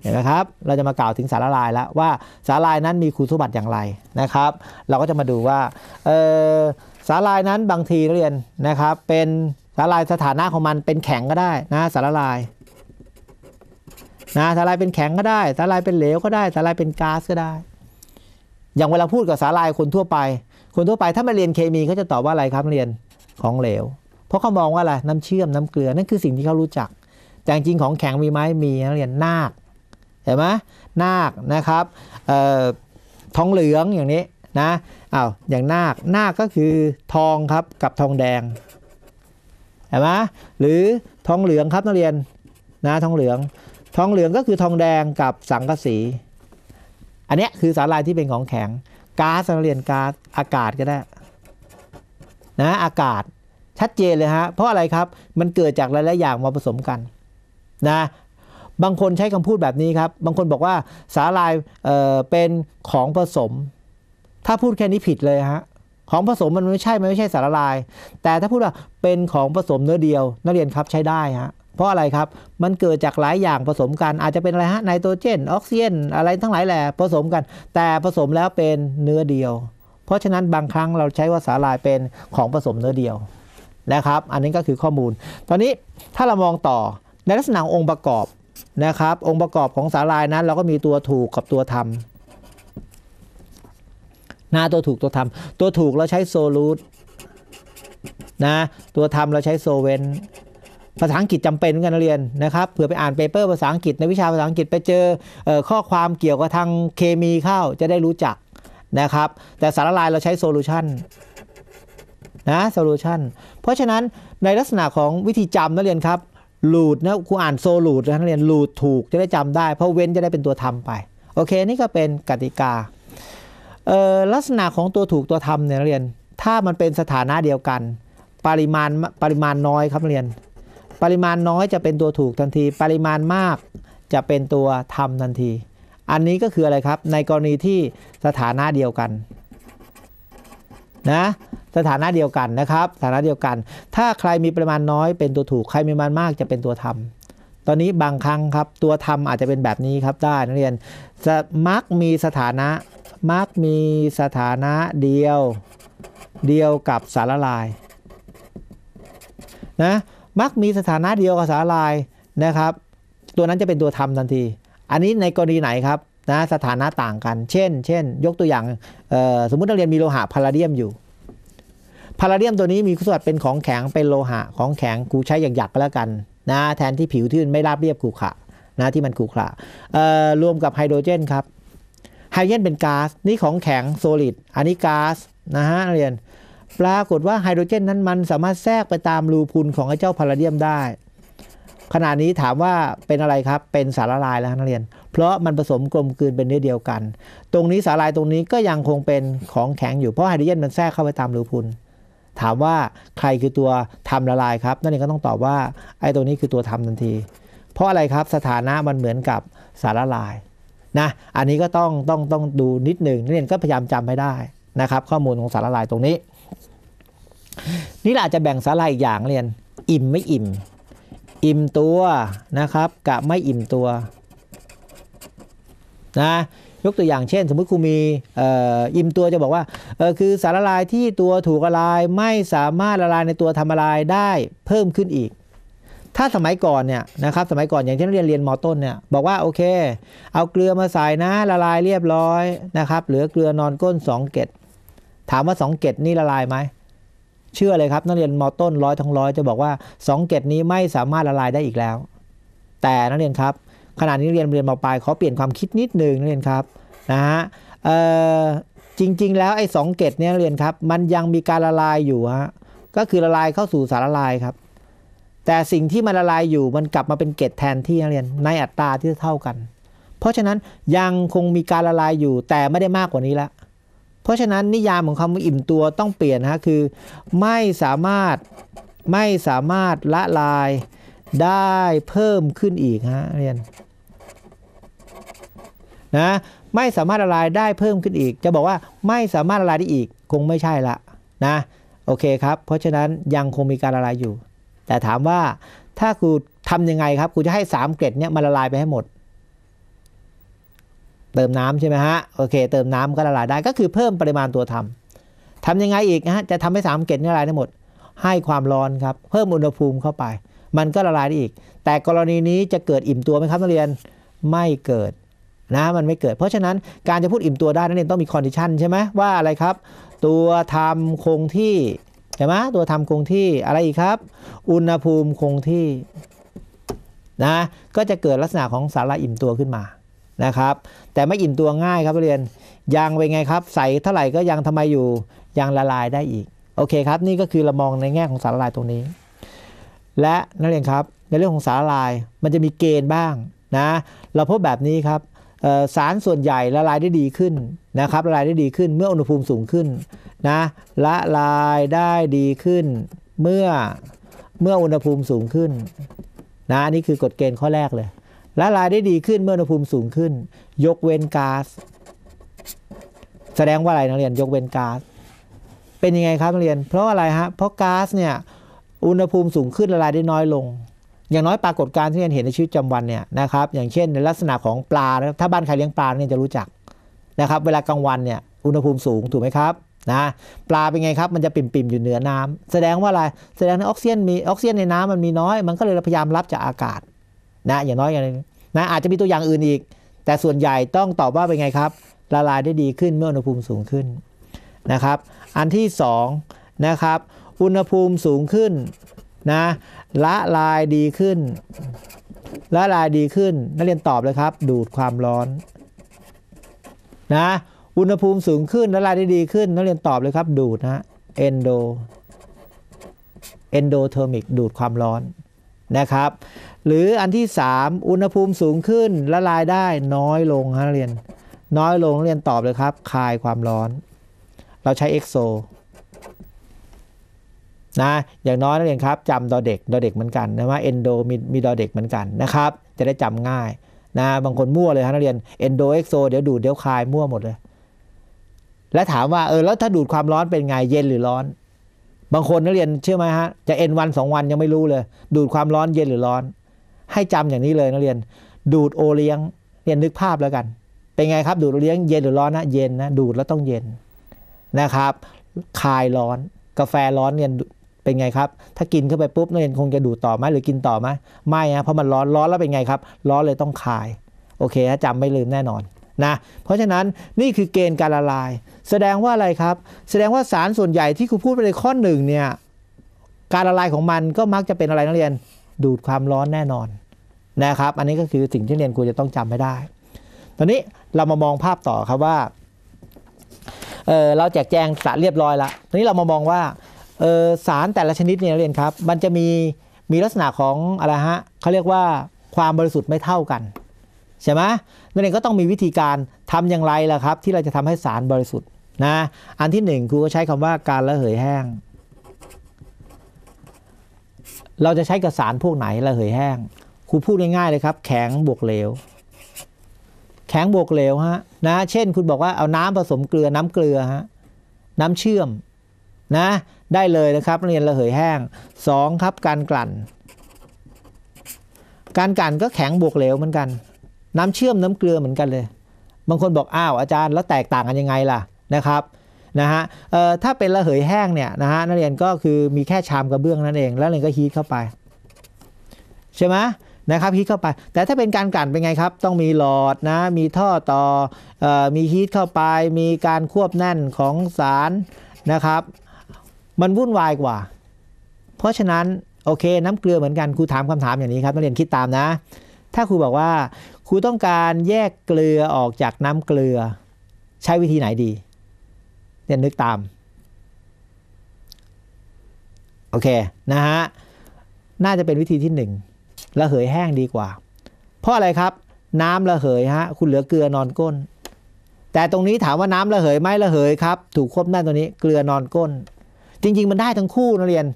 เห็นไหมครับ เราจะมากล่าวถึงสารละลายแล้วว่า สารละลายนั้นมีคุณสมบัติอย่างไรนะครับ เราก็จะมาดูว่าสารละลายนั้นบางทีนักเรียนนะครับเป็นสารละลายสถานะของมันเป็นแข็งก็ได้นะสารละลายนะสารละลายเป็นแข็งก็ได้ สารละลายเป็นเหลวก็ได้ สารละลายเป็นก๊าซก็ได้ อย่างเวลาพูดกับสารลายคนทั่วไป คนทั่วไป ถ้ามาเรียนเคมีเขาจะตอบว่าอะไรครับเรียนของเหลวราะเขามองว่าอะไรน้ำเชื่อมน้ำเกลือนั่นคือสิ่งที่เขารู้จักแต่จริงของแข็งมีไหมมีนักเรียนนาคเห็นไหมนาคนะครับทองเหลืองอย่างนี้นะอา้าวอย่างนาคนาคก็คือทองครับกับทองแดงเห็นไหมหรือทองเหลืองครับนักเรียนนะทองเหลืองทองเหลืองก็คือทองแดงกับสังกะสีอันนี้คือสารลายที่เป็นของแข็งก๊าซนักเรียนก๊าซอากาศก็ได้นะอากาศชัดเจนเลยฮะเพราะอะไรครับมันเกิดจากหลายๆอย่างมาผสมกันนะบางคนใช้คำพูดแบบนี้ครับบางคนบอกว่าสาลายเเป็นของผสม ถ้าพูดแค่นี้ผิดเลยฮะของผสมมันไม่ใช่มันไม่ใช่สารลาย แต่ถ้าพูดว่าเป็นของผสมเนื้อเดียว นักเรียนครับใช้ได้ฮะเพราะอะไรครับมันเกิดจากหลายอย่างผสมกันอาจจะเป็นอะไรฮะไนโตรเจนออกซิเจนอะไรทั้งหลายแหละผสมกัน แต่ผสมแล้วเป็นเนื้อเดียว เพราะฉะนั้นบางครั้งเราใช้ว่าสาลายเป็นของผสมเนื้อเดียวนะครับ อันนี้ก็คือข้อมูล ตอนนี้ถ้าเรามองต่อในลักษณะองค์ประกอบนะครับ องค์ประกอบของสาลายนั้น เราก็มีตัวถูกกับตัวทำหน้าตัวถูกตัวทำตัวถูกเราใช้โซลูตนะ ตัวทำเราใช้โซเวนภาษาอังกฤษจำเป็นกันเรียนนะครับ เผื่อไปอ่านเปเปอร์ภาษาอังกฤษในวิชาภาษาอังกฤษไปเจอข้อความเกี่ยวกับทางเคมีเข้าจะได้รู้จักนะครับ แต่สารละลายเราใช้โซลูชันนะโซลูชันเพราะฉะนั้นในลักษณะของวิธีจำนักเรียนครับลูดนะครูอ่านโซลูดนะักเรียนลูดถูกจะได้จำได้เพราะเว้นจะได้เป็นตัวทำไปโอเคนี่ก็เป็นกติกาลักษณะของตัวถูกตัวทำเนี่ยนักเรียน ถ้ามันเป็นสถานะเดียวกัน ปริมาณปริมาณน้อยครับนักเรียน ปริมาณน้อยจะเป็นตัวถูกทันที ปริมาณมากจะเป็นตัวทำทันที อันนี้ก็คืออะไรครับในกรณีที่สถานะเดียวกันนะสถานะเดียวกันนะครับสถานะเดียวกัน ถ้าใครมีปริมาณน้อยเป็นตัวถูกใครมีปรมาณมากจะเป็นตัวทำตอนนี้บางครั้งครับตัวทำอาจจะเป็นแบบนี้ครับได้นักเรียนมักมีสถานะมักมีสถานะเดียว เดียวกับสารละลายนะมักมีสถานะเดียวกับสารละลายนะครับ ตัวนั้นจะเป็นตัวทำทันที อันนี้ในกรณีไหนครับนะสถานะต่างกันเช่น เช่น ยกตัวอย่างสมมตินักเรียนมีโลหะพาราเดียมอยู่ พาราเดียมตัวนี้มีคุณสมบัติเป็นของแข็งเป็นโลหะของแข็งกูใช้อย่างหยักก็แล้วกันนะแทนที่ผิวที่มันไม่ราบเรียบกูขะนะที่มันกูขะรวมกับไฮโดรเจนครับไฮเจนเป็นก๊าซนี่ของแข็งโซลิดอันนี้ก๊าซนะฮะเรียนปรากฏว่าไฮโดรเจนนั้นมันสามารถแทรกไปตามรูพุนของไอ้เจ้าพาราเดียมได้ขณะนี้ถามว่าเป็นอะไรครับเป็นสารละลายแล้วนักเรียน เพราะมันผสมกลมกลืนเป็นเนื้อเดียวกัน ตรงนี้สารละลายตรงนี้ก็ยังคงเป็นของแข็งอยู่เพราะไฮโดรเจนมันแทรกเข้าไปตามรูพุนถามว่าใครคือตัวทำละลายครับ นั่นเองก็ต้องตอบว่าไอ้ตัวนี้คือตัวทำทันที เพราะอะไรครับสถานะมันเหมือนกับสารละลายนะอันนี้ก็ต้องต้องต้องดูนิดหนึ่งนักเรียนก็พยายามจำให้ได้นะครับ ข้อมูลของสารละลายตรงนี้ นี่หลาจะแบ่งสารละลายอีกอย่างเรียน อิ่มไม่อิ่มอิ่มตัวนะครับกับไม่อิ่มตัวนะยกตัวอย่างเช่น สมมติครูมีอิ่มตัวจะบอกว่าคือสารละลายที่ตัวถูกละลายไม่สามารถละลายในตัวทำละลายได้เพิ่มขึ้นอีก ถ้าสมัยก่อนเนี่ยนะครับสมัยก่อนอย่างเช่นเรียนเรียนมอต้นเนี่ยบอกว่าโอเค เอาเกลือมาใส่นะละลายเรียบร้อยนะครับเหลือเกลือนอนก้น2เกล็ดถามว่า2เกล็ดนี่ละลายไหมเชื่อเลยครับนักเรียนมต้นร้อยทั้งร้อยจะบอกว่า2เกตนี้ไม่สามารถละลายได้อีกแล้ว แต่นักเรียนครับขณะนี้เรียนเรียนมปลายเขาเปลี่ยนความคิดนิดหนึ่งนักเรียนครับนะฮะจริงๆแล้วไอ้สเกตเนี่ยเรียนครับมันยังมีการละลายอยู่ฮะก็คือละลายเข้าสู่สารละลายครับ แต่สิ่งที่มันละลายอยู่มันกลับมาเป็นเกตแทนที่นักเรียนในอัตราที่เท่ากัน เพราะฉะนั้นยังคงมีการละลายอยู่แต่ไม่ได้มากกว่านี้ละเพราะฉะนั้นนิยามของคำว่าอิ่มตัวต้องเปลี่ยนนะคือไม่สามารถไม่สามารถละลายได้เพิ่มขึ้นอีกฮะเรียนนะไม่สามารถละลายได้เพิ่มขึ้นอีก จะบอกว่าไม่สามารถละลายได้อีก คงไม่ใช่ละนะโอเคครับเพราะฉะนั้นยังคงมีการละลายอยู่ แต่ถามว่าถ้าคุณทำยังไงครับคุณจะให้ 3 เกร็ดเนี้ยมาละลายไปให้หมดเติมน้ำใช่ไหมฮะโอเคเติมน้ำก็ละลายได้ก็คือเพิ่มปริมาณตัวทำ ทำยังไงอีกนะฮะจะทำให้สามเกล็ดละลายได้หมดให้ความร้อนครับเพิ่มอุณหภูมิเข้าไป มันก็ละลายได้อีก แต่กรณีนี้จะเกิดอิ่มตัวไหมครับนักเรียนไม่เกิดนะมันไม่เกิด เพราะฉะนั้นการจะพูดอิ่มตัวได้นั่นเองต้องมีคอนดิชันใช่ไหมว่าอะไรครับตัวทำคงที่ใช่ไหมตัวทำคงที่อะไรอีกครับ อุณหภูมิคงที่นะก็จะเกิดลักษณะของสาระอิ่มตัวขึ้นมานะครับ แต่ไม่อิ่มตัวง่ายครับเรียนยางเป็นไงครับ ใส่เท่าไหร่ก็ยังทำไมอยู่ ยังละลายได้อีก โอเคครับ นี่ก็คือเรามองในแง่ของสารละลายตรงนี้ และนักเรียนครับในเรื่องของสารละลายมันจะมีเกณฑ์บ้างนะเราพบแบบนี้ครับสารส่วนใหญ่ละลายได้ดีขึ้น นะครับละลายได้ดีขึ้นเมื่ออุณหภูมิสูงขึ้นนะละลายได้ดีขึ้นเมื่อเมื่ออุณหภูมิสูงขึ้นนะนี่คือกฎเกณฑ์ข้อแรกเลยละลายได้ดีขึ้นเมื่ออุณหภูมิสูงขึ้น ยกเว้นก๊าซ แสดงว่าอะไรนักเรียน ยกเว้นก๊าซ เป็นยังไงครับนักเรียน เพราะอะไรฮะ เพราะก๊าซเนี่ย อุณหภูมิสูงขึ้นละลายได้น้อยลง อย่างน้อยปรากฏการณ์ที่เรียนเห็นในชีวิตประจำวันเนี่ยนะครับ อย่างเช่น ในลักษณะของปลา ถ้าบ้านใครเลี้ยงปลาเนี่ยจะรู้จักนะครับ เวลากลางวันเนี่ย อุณหภูมิสูงถูกไหมครับ นะ ปลาเป็นไงครับ มันจะปิ่มๆอยู่เหนือน้ำ แสดงว่าอะไร แสดงว่าออกซิเจนมีออกซิเจนในน้ำมันมีน้อย มันก็เลยพยายามรับจากอากาศนะอย่างน้อยอย่างนะอาจจะมีตัวอย่างอื่นอีก แต่ส่วนใหญ่ต้องตอบว่าเป็นไงครับละลายได้ดีขึ้นเมื่ออุณหภูมิสูงขึ้นนะครับอันที่2นะครับอุณหภูมิสูงขึ้นนะละลายดีขึ้น ละลายดีขึ้น นักเรียนตอบเลยครับดูดความร้อนนะอุณหภูมิสูงขึ้นละลายได้ดีขึ้นนักเรียนตอบเลยครับดูดนะเอนโดเอนโดเทอร์มิกดูดความร้อนนะครับหรืออันที่ 3 อุณหภูมิสูงขึ้นละลายได้น้อยลงฮะเรียน น้อยลงเรียนตอบเลยครับ คายความร้อน เราใช้เอ็กโซนะอย่างน้อยนักเรียนครับจำดอเด็กดอเด็กเหมือนกันนะว่าเอนโดมีมีดอเด็กเหมือนกันนะครับจะได้จำง่ายนะบางคนมั่วเลยฮะนักเรียนเอนโดเอ็กโซเดี๋ยวดูด เดี๋ยวคายมั่วหมดเลย และถามว่าเออแล้วถ้าดูดความร้อนเป็นไงเย็นหรือร้อน บางคนนักเรียนเชื่อไหมฮะจะเอ็นวันสองวันยังไม่รู้เลย ดูดความร้อนเย็นหรือร้อนให้จำอย่างนี้เลยนักเรียน ดูดโอเลี้ยงเรียนนึกภาพแล้วกัน เป็นไงครับดูดโอเลี้ยงเย็นหรือร้อนนะเย็นนะดูดแล้วต้องเย็นนะครับคายร้อน กาแฟร้อนเรียนเป็นไงครับ ถ้ากินเข้าไปปุ๊บนักเรียนคงจะดูดต่อไหมหรือกินต่อไหมไม่นะเพราะมันร้อนร้อนแล้วเป็นไงครับ ร้อนเลยต้องคายโอเคนะจำไม่ลืมแน่นอนนะเพราะฉะนั้นนี่คือเกณฑ์การละลายแสดงว่าอะไรครับ แสดงว่าสารส่วนใหญ่ที่ครูพูดไปในข้อหนึ่งเนี่ยการละลายของมันก็มักจะเป็นอะไรนักเรียนดูดความร้อนแน่นอนนะครับ อันนี้ก็คือสิ่งที่เรียนควรจะต้องจำให้ได้ ตอนนี้เรามามองภาพต่อครับว่าเเราแจกแจงสารเรียบร้อยแล้วตอนนี้เรามามองว่าสารแต่ละชนิดเนี่ยเรียนครับมันจะมีมีลักษณะของอะไรฮะเขาเรียกว่าความบริสุทธิ์ไม่เท่ากันใช่ไหมนั่นเองก็ต้องมีวิธีการทำอย่างไรล่ะครับ ที่เราจะทำให้สารบริสุทธิ์นะอันที่ 1ครูก็ใช้คำว่าการระเหยแห้งเราจะใช้กับสารพวกไหนระเหยแห้งครูพูดง่ายๆเลยครับ แข็งบวกเหลว แข็งบวกเหลวฮะนะ เช่น คุณบอกว่าเอาน้ำผสมเกลือ น้ำเกลือฮะ น้ำเชื่อมนะ ได้เลยนะครับเรียนระเหยแห้ง2 ครับ การกลั่น การกลั่นก็แข็งบวกเหลวเหมือนกัน น้ำเชื่อมน้ำเกลือเหมือนกันเลย บางคนบอกอ้าวอาจารย์แล้วแตกต่างกันยังไงล่ะนะครับนะฮะถ้าเป็นระเหยแห้งเนี่ยนะฮะนักเรียนก็คือมีแค่ชามกระเบื้องนั่นเอง แล้วเรียนก็ฮีทเข้าไปใช่ไหมนะครับฮีทเข้าไป แต่ถ้าเป็นการกลั่นเป็นไงครับต้องมีหลอดนะมีท่อต่ออมีฮีทเข้าไปมีการควบแน่นของสารนะครับมันวุ่นวายกว่า เพราะฉะนั้นโอเคน้ำเกลือเหมือนกันครูถามคำถามอย่างนี้ครับนักเรียนคิดตามนะ ถ้าครูบอกว่าครูต้องการแยกเกลือออกจากน้ำเกลือ ใช้วิธีไหนดีเนี่ยนึกตาม โอเค นะฮะ น่าจะเป็นวิธีที่หนึ่งระเหยแห้งดีกว่า เพราะอะไรครับน้ำระเหยฮะคุณเหลือ เกลือนอนก้น แต่ตรงนี้ถามว่าน้ำระเหยไหมระเหยครับถูกควบแน่นตรงนี้เกลือนอนก้น จริง ๆ มันได้ทั้งคู่นะเรียน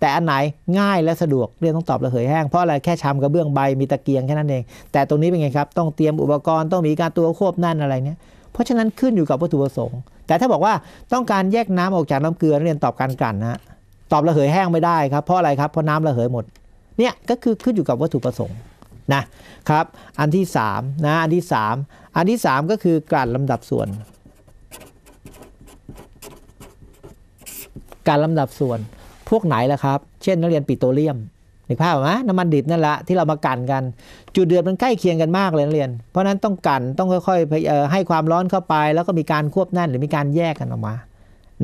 แต่อันไหนง่ายและสะดวกเรียนต้องตอบระเหยแห้งเพราะอะไรแค่ชามกระเบื้องใบมีตะเกียงแค่นั้นเองแต่ตรงนี้เป็นไงครับต้องเตรียมอุปกรณ์ต้องมีการตัวควบแน่นอะไรเนี้ยเพราะฉะนั้นขึ้นอยู่กับวัตถุประสงค์ แต่ถ้าบอกว่าต้องการแยกน้ำออกจากน้ำเกลือเรียนตอบการกลั่นนะ ตอบระเหยแห้งไม่ได้ครับเพราะอะไรครับเพราะน้ำระเหยหมด เนี่ยก็คือขึ้นอยู่กับวัตถุประสงค์นะครับ อันที่3นะอันที่3 อันที่ 3 ก็คือกลั่นลำดับส่วน การลำดับส่วนพวกไหนล่ะครับ เช่นนักเรียนปิโตรเลียมนึกภาพไหมน้ำมัน ดิบนั่นแหละที่เรามากันกัน จุดเดือดมันใกล้เคียงกันมากเลยนักเรียน เพราะนั้นต้องกันต้องค่อยๆให้ความร้อนเข้าไป แล้วก็มีการควบแน่นหรือมีการแยกกันออกมา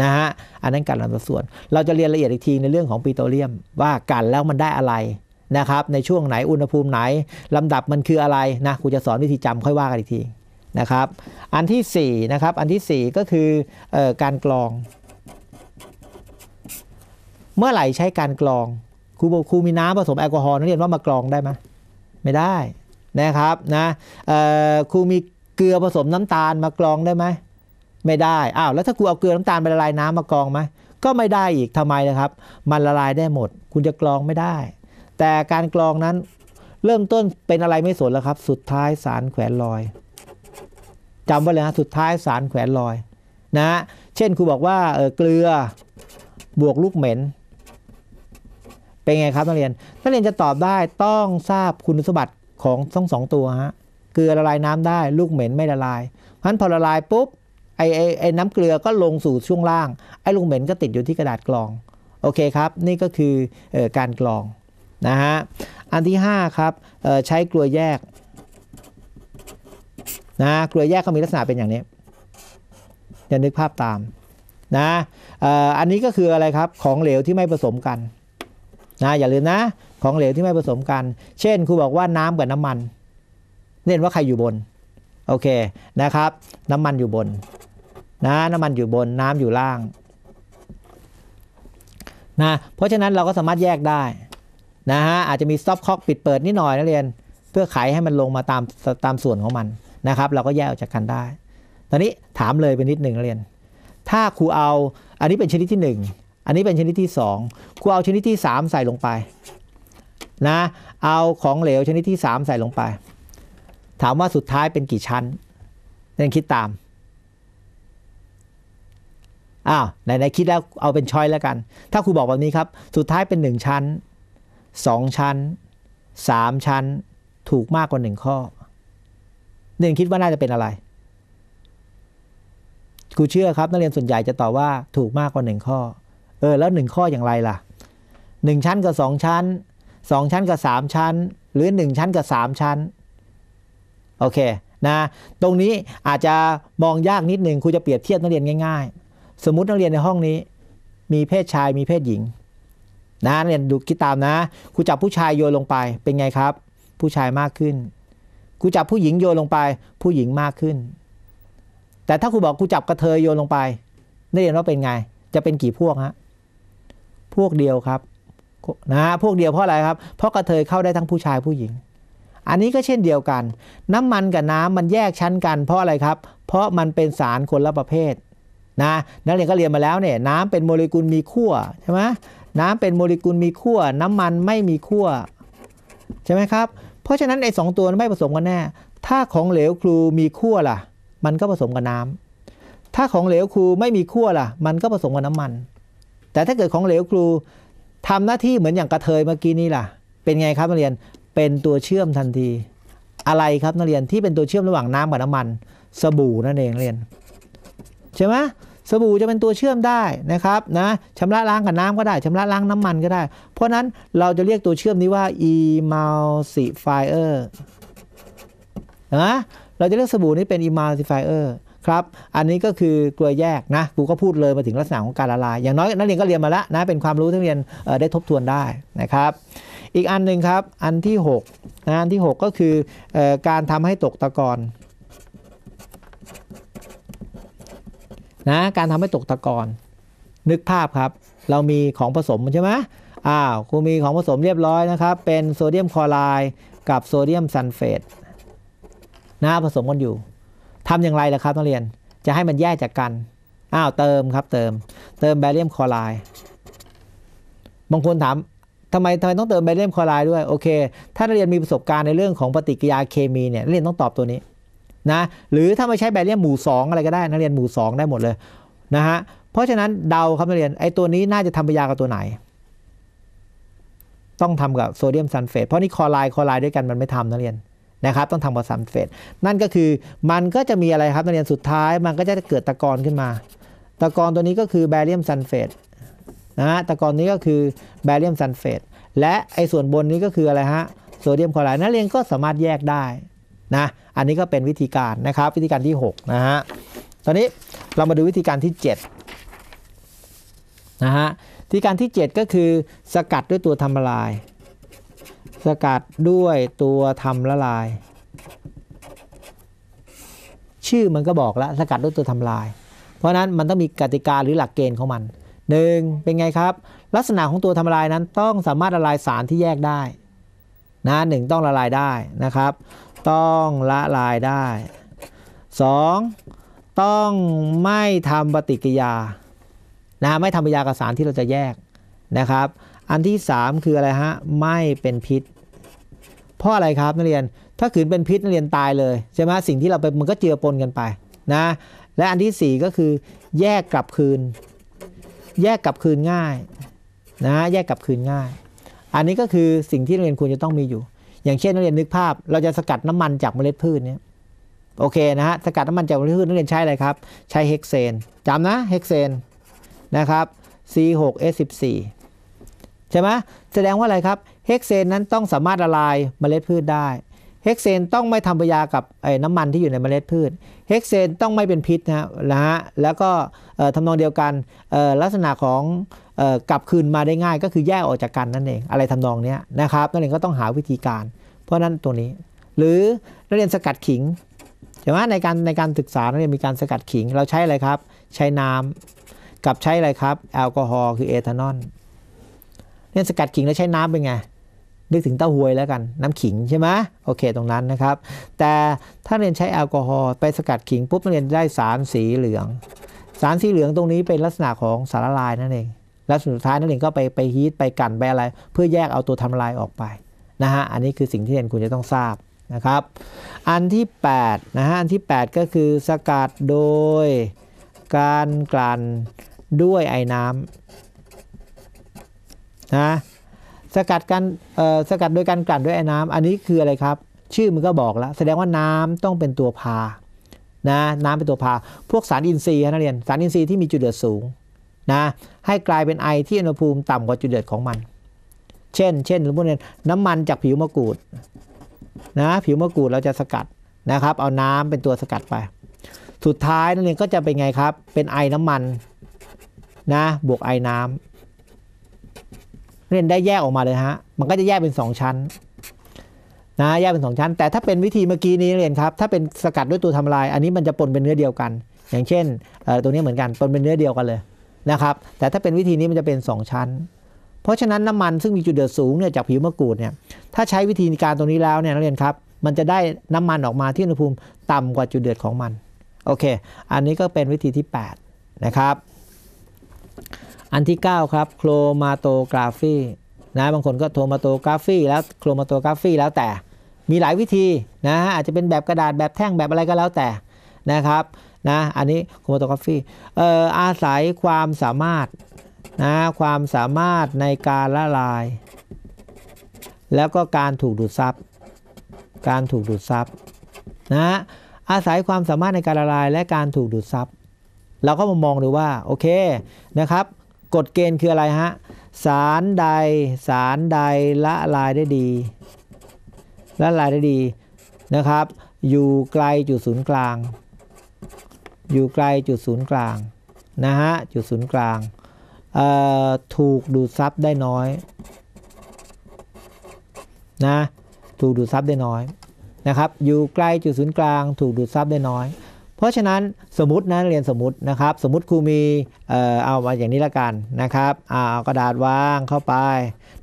นะฮะอันนั้นกานลำดับส่วน เราจะเรียนละเอียดอีกทีในเรื่องของปิโตรเลียม ว่ากันแล้วมันได้อะไรนะครับ ในช่วงไหนอุณหภูมิไหนลำดับมันคืออะไรนะครูจะสอนวิธีจำ ค่อยว่ากันอีกทีนะครับ อันที่4นะครับอันที่4ก็คืออการกรอง เมื่อไหร่ใช้การกรองครูบอกครูมีน้ำผสมแอลกอฮอล์นักเรียนว่ามากรองได้ไหมไม่ได้นะครับ นะครูมีเกลือผสมน้ำตาลมากรองได้ไหมไม่ได้อ้าวแล้วถ้าครูเอาเกลือน้ำตาลไปละลายน้ำมากรองไหมก็ไม่ได้อีกทำไมนะครับ มันละลายได้หมด คุณจะกรองไม่ได้ แต่การกรองนั้นเริ่มต้นเป็นอะไรไม่สนแล้วครับ สุดท้ายสารแขวนลอยจำไว้เลยนะสุดท้ายสารแขวนลอย นะเช่นครูบอกว่าเออเกลือบวกลูกเหม็นเป็นไงครับนักเรียน นักเรียนจะตอบได้ต้องทราบคุณสมบัติของทั้งสองตัวฮะ เกลือละลายน้ำได้ลูกเหม็นไม่ละลายเพราะฉะนั้นพอละลายปุ๊บไอ้ไอ้ไอ้น้ำเกลือก็ลงสู่ช่วงล่าง ไอ้ลูกเหม็นก็ติดอยู่ที่กระดาษกรองโอเคครับนี่ก็คืออการกรองนะฮะ อันที่5ครับใช้กลวยแยกนะกลวยแยกเขามีลักษณะเป็นอย่างนี้อย่านึกภาพตามนะอันนี้ก็คืออะไรครับของเหลวที่ไม่ผสมกันนะอย่าลืมนะของเหลวที่ไม่ผสมกัน เช่นครูบอกว่าน้ำกับน้ำมัน เน้นว่าใครอยู่บนโอเคนะครับ น้ำมันอยู่บนนะน้ำมันอยู่บนน้ำอยู่ล่างนะเพราะฉะนั้นเราก็สามารถแยกได้นะฮะอาจจะมีซอฟคอกปิดเปิดนิดหน่อยนะเรียนเพื่อไขให้มันลงมาตามตามส่วนของมันนะครับ เราก็แยกออกจากกันได้ ตอนนี้ถามเลยไปนิดหนึ่งนะเรียนถ้าครูเอาอันนี้เป็นชนิดที่อันนี้เป็นชนิดที่ 2ครูเอาชนิดที่ 3ใส่ลงไป นะ เอาของเหลวชนิดที่3ใส่ลงไป ถามว่าสุดท้ายเป็นกี่ชั้นเรนคิดตาม อ้าว ไหนๆคิดแล้วเอาเป็นช้อยแล้วกัน ถ้าครูบอกแบบนี้ครับ สุดท้ายเป็น 1 ชั้น 2 ชั้น 3 ชั้น ถูกมากกว่า 1 ข้อเ่งคิดว่าน่าจะเป็นอะไร ครูเชื่อครับ นักเรียนส่วนใหญ่จะตอบว่าถูกมากกว่า1ข้อเออแล้วหนึ่งข้ออย่างไรล่ะหนึ่งชั้นกับสองชั้นสองชั้นกับสามชั้น หรือหนึ่งชั้นกับสามชั้นโอเคนะตรงนี้อาจจะมองยากนิดหนึ่งครูจะเปรียบเทียบนักเรียนง่ายๆ สมมตินักเรียนในห้องนี้ มีเพศชายมีเพศหญิง นะนักเรียนดูคิดตามนะครูจับผู้ชายโยนลงไปเป็นไงครับ ผู้ชายมากขึ้นครูจับผู้หญิงโยนลงไป ผู้หญิงมากขึ้น แต่ถ้าครูบอกครูจับกระเทยโยนลงไปนักเรียนว่าเป็นไง จะเป็นกี่พวกฮะพวกเดียวครับนะพวกเดียวเพราะอะไรครับเพราะกระเทยเข้าได้ทั้งผู้ชายผู้หญิง อันนี้ก็เช่นเดียวกัน น้ำมันกับน้ำมันแยกชั้นกันเพราะอะไรครับ เพราะมันเป็นสารคนละประเภทนะนักเรียนก็เรียนมาแล้วเนี่ยน้ำเป็นโมเลกุลมีขั้วใช่ไหมน้ำเป็นโมเลกุลมีขั้วน้ำมันไม่มีขั้วใช่ไหมครับ เพราะฉะนั้นไอ้สองตัวไม่ผสมกันแน่ ถ้าของเหลวครูมีขั้วล่ะ มันก็ผสมกับน้ำ ถ้าของเหลวครูไม่มีขั้วล่ะ มันก็ผสมกับน้ำมันแต่ถ้าเกิดของเหลวกรู ทำหน้าที่เหมือนอย่างกระเทยเมื่อกี้นี้ล่ะ เป็นไงครับนักเรียนเป็นตัวเชื่อมทันที อะไรครับนักเรียนที่เป็นตัวเชื่อมระหว่างน้ำกับน้ำมัน สบู่นั่นเองเรียนใช่ไหมสบู่จะเป็นตัวเชื่อมได้นะครับนะชำระล้างกับน้ำก็ได้ ชำระล้างน้ำมันก็ได้ เพราะนั้นเราจะเรียกตัวเชื่อมนี้ว่า emulsifier นะเราจะเรียกสบู่นี้เป็น emulsifier ครับ อันนี้ก็คือกลือแยกนะครูก็พูดเลยมาถึงลักษณะของการละลาย อย่างน้อยนักเรียนก็เรียนมาแล้วนะเป็นความรู้ที่เรียนได้ทบทวนได้นะครับ อีกอันหนึ่งครับอันที่6นะอันที่ 6 ก็คือการทำให้ตกตะกอนนะการทำให้ตกตะกอนนึกภาพครับเรามีของผสมใช่ไหมอ้าวครูมีของผสมเรียบร้อยนะครับเป็นโซเดียมคลอไรด์กับโซเดียมซัลเฟตนะผสมกันอยู่ทำอย่างไรล่ะครับนักเรียนจะให้มันแยกจากกันอ้าวเติมครับ เติมเติมแบเรียมคลอไรด์บางคนถามทำไมทำไมต้องเติมแบเรียมคลอไรด์ด้วย โอเค ถ้านักเรียนมีประสบการณ์ในเรื่องของปฏิกิริยาเคมีเนี่ยนักเรียนต้องตอบตัวนี้นะหรือถ้าไม่ใช้แบเรียมหมู่2อะไรก็ได้นักเรียนหมู่ 2 ได้หมดเลยนะฮะเพราะฉะนั้นเดาครับนักเรียนไอ้ตัวนี้น่าจะทำปฏิกิริยากับตัวไหน ต้องทำกับโซเดียมซัลเฟตเพราะนี่คลอไรด์คลอไรด์ด้วยกันมันไม่ทำนักเรียนนะครับต้องทำบอสามเฟสนั่นก็คือมันก็จะมีอะไรครับนักเรียนสุดท้าย มันก็จะเกิดตะกอนขึ้นมา ตะกอนตัวนี้ก็คือแบเรียมซัลเฟตนะฮะตะกอนนี้ก็คือแบเรียมซัลเฟตและไอ้ส่วนบนนี้ก็คืออะไรฮะโซเดียมคลอไรด์นักเรียนก็สามารถแยกได้นะอันนี้ก็เป็นวิธีการนะครับวิธีการที่6นะฮะตอนนี้เรามาดูวิธีการที่7นะฮะวิธีการที่ 7 ก็คือสกัดด้วยตัวทำลายสกัดด้วยตัวทำละลาย ชื่อมันก็บอกแล้วสกัดด้วยตัวทำลาย เพราะนั้นมันต้องมีกติกา หรือหลักเกณฑ์ของมันหนึ่งเป็นไงครับ ลักษณะของตัวทำลายนั้นต้องสามารถละลายสารที่แยกได้นะหนึ่งต้องละลายได้นะครับ ต้องละลายได้ 2. ต้องไม่ทำปฏิกิยา นะไม่ทำปฏิกิริยากับสารที่เราจะแยกนะครับอันที่ 3 คืออะไรฮะ ไม่เป็นพิษ เพราะอะไรครับนักเรียน ถ้าขืนเป็นพิษนักเรียนตายเลย ใช่ไหมสิ่งที่เราไป มันก็เจือปนกันไปนะ และอันที่ 4 ก็คือ แยกกลับคืน แยกกลับคืนง่าย นะ แยกกลับคืนง่าย อันนี้ก็คือสิ่งที่นักเรียนควรจะต้องมีอยู่ อย่างเช่นนักเรียนนึกภาพ เราจะสกัดน้ำมันจากเมล็ดพืชเนี่ยโอเคนะฮะ สกัดน้ำมันจากเมล็ดพืชนักเรียนใช้อะไรครับ ใช้เฮกเซนจำนะ เฮกเซนนะครับ C6S14 ใช่ไหมแสดงว่าอะไรครับเฮกเซนนั้นต้องสามารถละลายเมล็ดพืชได้เฮกเซนต้องไม่ทำปยากับน้ำมันที่อยู่ในเมล็ดพืชเฮกเซนต้องไม่เป็นพิษนะฮะแล้วก็ทำนองเดียวกันลักษณะของกลับคืนมาได้ง่าย ก็คือแยกออกจากกันนั่นเอง อะไรทำนองนี้นะครับนั่นเองก็ต้องหาวิธีการเพราะนั้นตัวนี้ หรือนักเรียนสกัดขิงใช่ไหมในการในการศึกษานักเรียนมีการสกัดขิงเราใช้อะไรครับใช้น้ำกับใช้อะไรครับแอลกอฮอล์คือเอทานอลเนี่ยสกัดขิงแล้วใช้น้ำเป็นไงนึกถึงเต้าหวยแล้วกันน้ำขิงใช่ไหมโอเคตรงนั้นนะครับ แต่ถ้าเรียนใช้แอลกอฮอล์ไปสกัดขิงปุ๊บัเรียนได้สารสีเหลือง สารสีเหลืองตรงนี้เป็นลักษณะของสารละลายนั่นเอง และสุดท้ายนั่นเองก็ไปไปฮีทไปกันไปอะไร เพื่อแยกเอาตัวทำลายออกไปนะฮะอันนี้คือสิ่งที่เรียนคุณจะต้องทราบนะครับ อันที่8นะฮะอันที่8 ก็คือสกัดโดย การกลั่นด้วยไอ้น้ำนะสกัดกันสกัดโดยการกลั่นด้วยน้ำอันนี้คืออะไรครับชื่อมันก็บอกแล้ว แสดงว่าน้ำต้องเป็นตัวพานะน้ำเป็นตัวพาพวกสารอินทรีย์นักเรียนสารอินทรีย์ที่มีจุดเดือดสูงนะให้กลายเป็นไอที่อุณหภูมิต่ำกว่าจุดเดือดของมันเช่น เช่นสมมติเนี่ยน้ำมันจากผิวมะกรูดนะผิวมะกรูดเราจะสกัดนะครับเอาน้ำเป็นตัวสกัดไป สุดท้ายนั่นเองก็จะเป็นไงครับเป็นไอน้ำมันนะบวกไอน้ำเรียนได้แยกออกมาเลยฮะ มันก็จะแยกเป็น 2 ชั้นนะแยกเป็น 2 ชั้น แต่ถ้าเป็นวิธีเมื่อกี้นี้เรียนครับ ถ้าเป็นสกัดด้วยตัวทำลาย อันนี้มันจะปนเป็นเนื้อเดียวกัน อย่างเช่นตัวนี้เหมือนกันปนเป็นเนื้อเดียวกันเลยนะครับ แต่ถ้าเป็นวิธีนี้มันจะเป็น 2 ชั้น เพราะฉะนั้นน้ามัน ซึ่งมีจุดเดือดสูงเนี่ยจากผิวมะกรูดเนี่ยถ้าใช้วิธีการตรงนี้แล้วเนี่ยนักเรียนครับ มันจะได้น้ำมันออกมาที่อุณหภูมิต่ำกว่าจุดเดือดของมัน โอเค อันนี้ก็เป็นวิธีที่8นะครับอันที่ 9 ครับโครมาโตกราฟีนะบางคนก็โทมาโตกราฟีแล้วโครมาโตกราฟีแล้วแต่มีหลายวิธีนะอาจจะเป็นแบบกระดาษแบบแท่งแบบอะไรก็แล้วแต่นะครับนะอันนี้โครมาโตกราฟีเอ่ออาศัยความสามารถนะ ความสามารถในการละลาย แล้วก็การถูกดูดซับการถูกดูดซับนะ อาศัยความสามารถในการละลายและการถูกดูดซับเราก็มามองดูว่าโอเคนะครับกฎเกณฑ์คืออะไรฮะสารใดสารใดละลายได้ดีละลายได้ดีนะครับอยู่ไกลจุดศูนย์กลาง อยู่ไกลจุดศูนย์กลางนะฮะจุดศูนย์กลางถูกดูดซับได้น้อยนะถูกดูดซับได้น้อยนะครับอยู่ใกล้จุดศูนย์กลางถูกดูดซับได้น้อยเพราะฉะนั้นสมมตินะเรียนสมมตินะครับสมมติครูมีเอ่อเอามาอย่างนี้ละกันนะครับเอากระดาษวางเข้าไป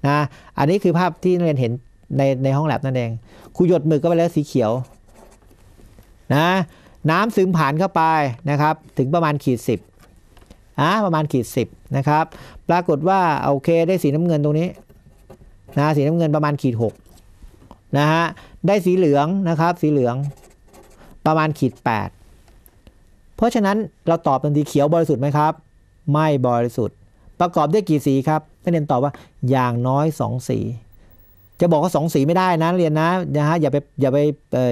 นะอันนี้คือภาพที่เรียนเห็นในในห้องแลบนั่นเองครูหยดหมึกก็ไปแล้วสีเขียวนะน้ำซึมผ่านเข้าไปนะครับถึงประมาณขีดสิบอ่ะประมาณขีดสิบนะครับปรากฏว่าโอเค ได้สีน้ำเงินตรงนี้นะสีน้ำเงินประมาณขีดหกนะฮะได้สีเหลืองนะครับสีเหลืองประมาณขีดแปดเพราะฉะนั้นเราตอบทันทีเขียวบริสุทธิ์ไหมครับไม่บริสุทธิ์ ประกอบด้วยกี่สีครับนักเรียนตอบว่าอย่างน้อย 2 สี จะบอกว่าสองสีไม่ได้นะเรียนนะนะฮะอย่าไปอย่าไป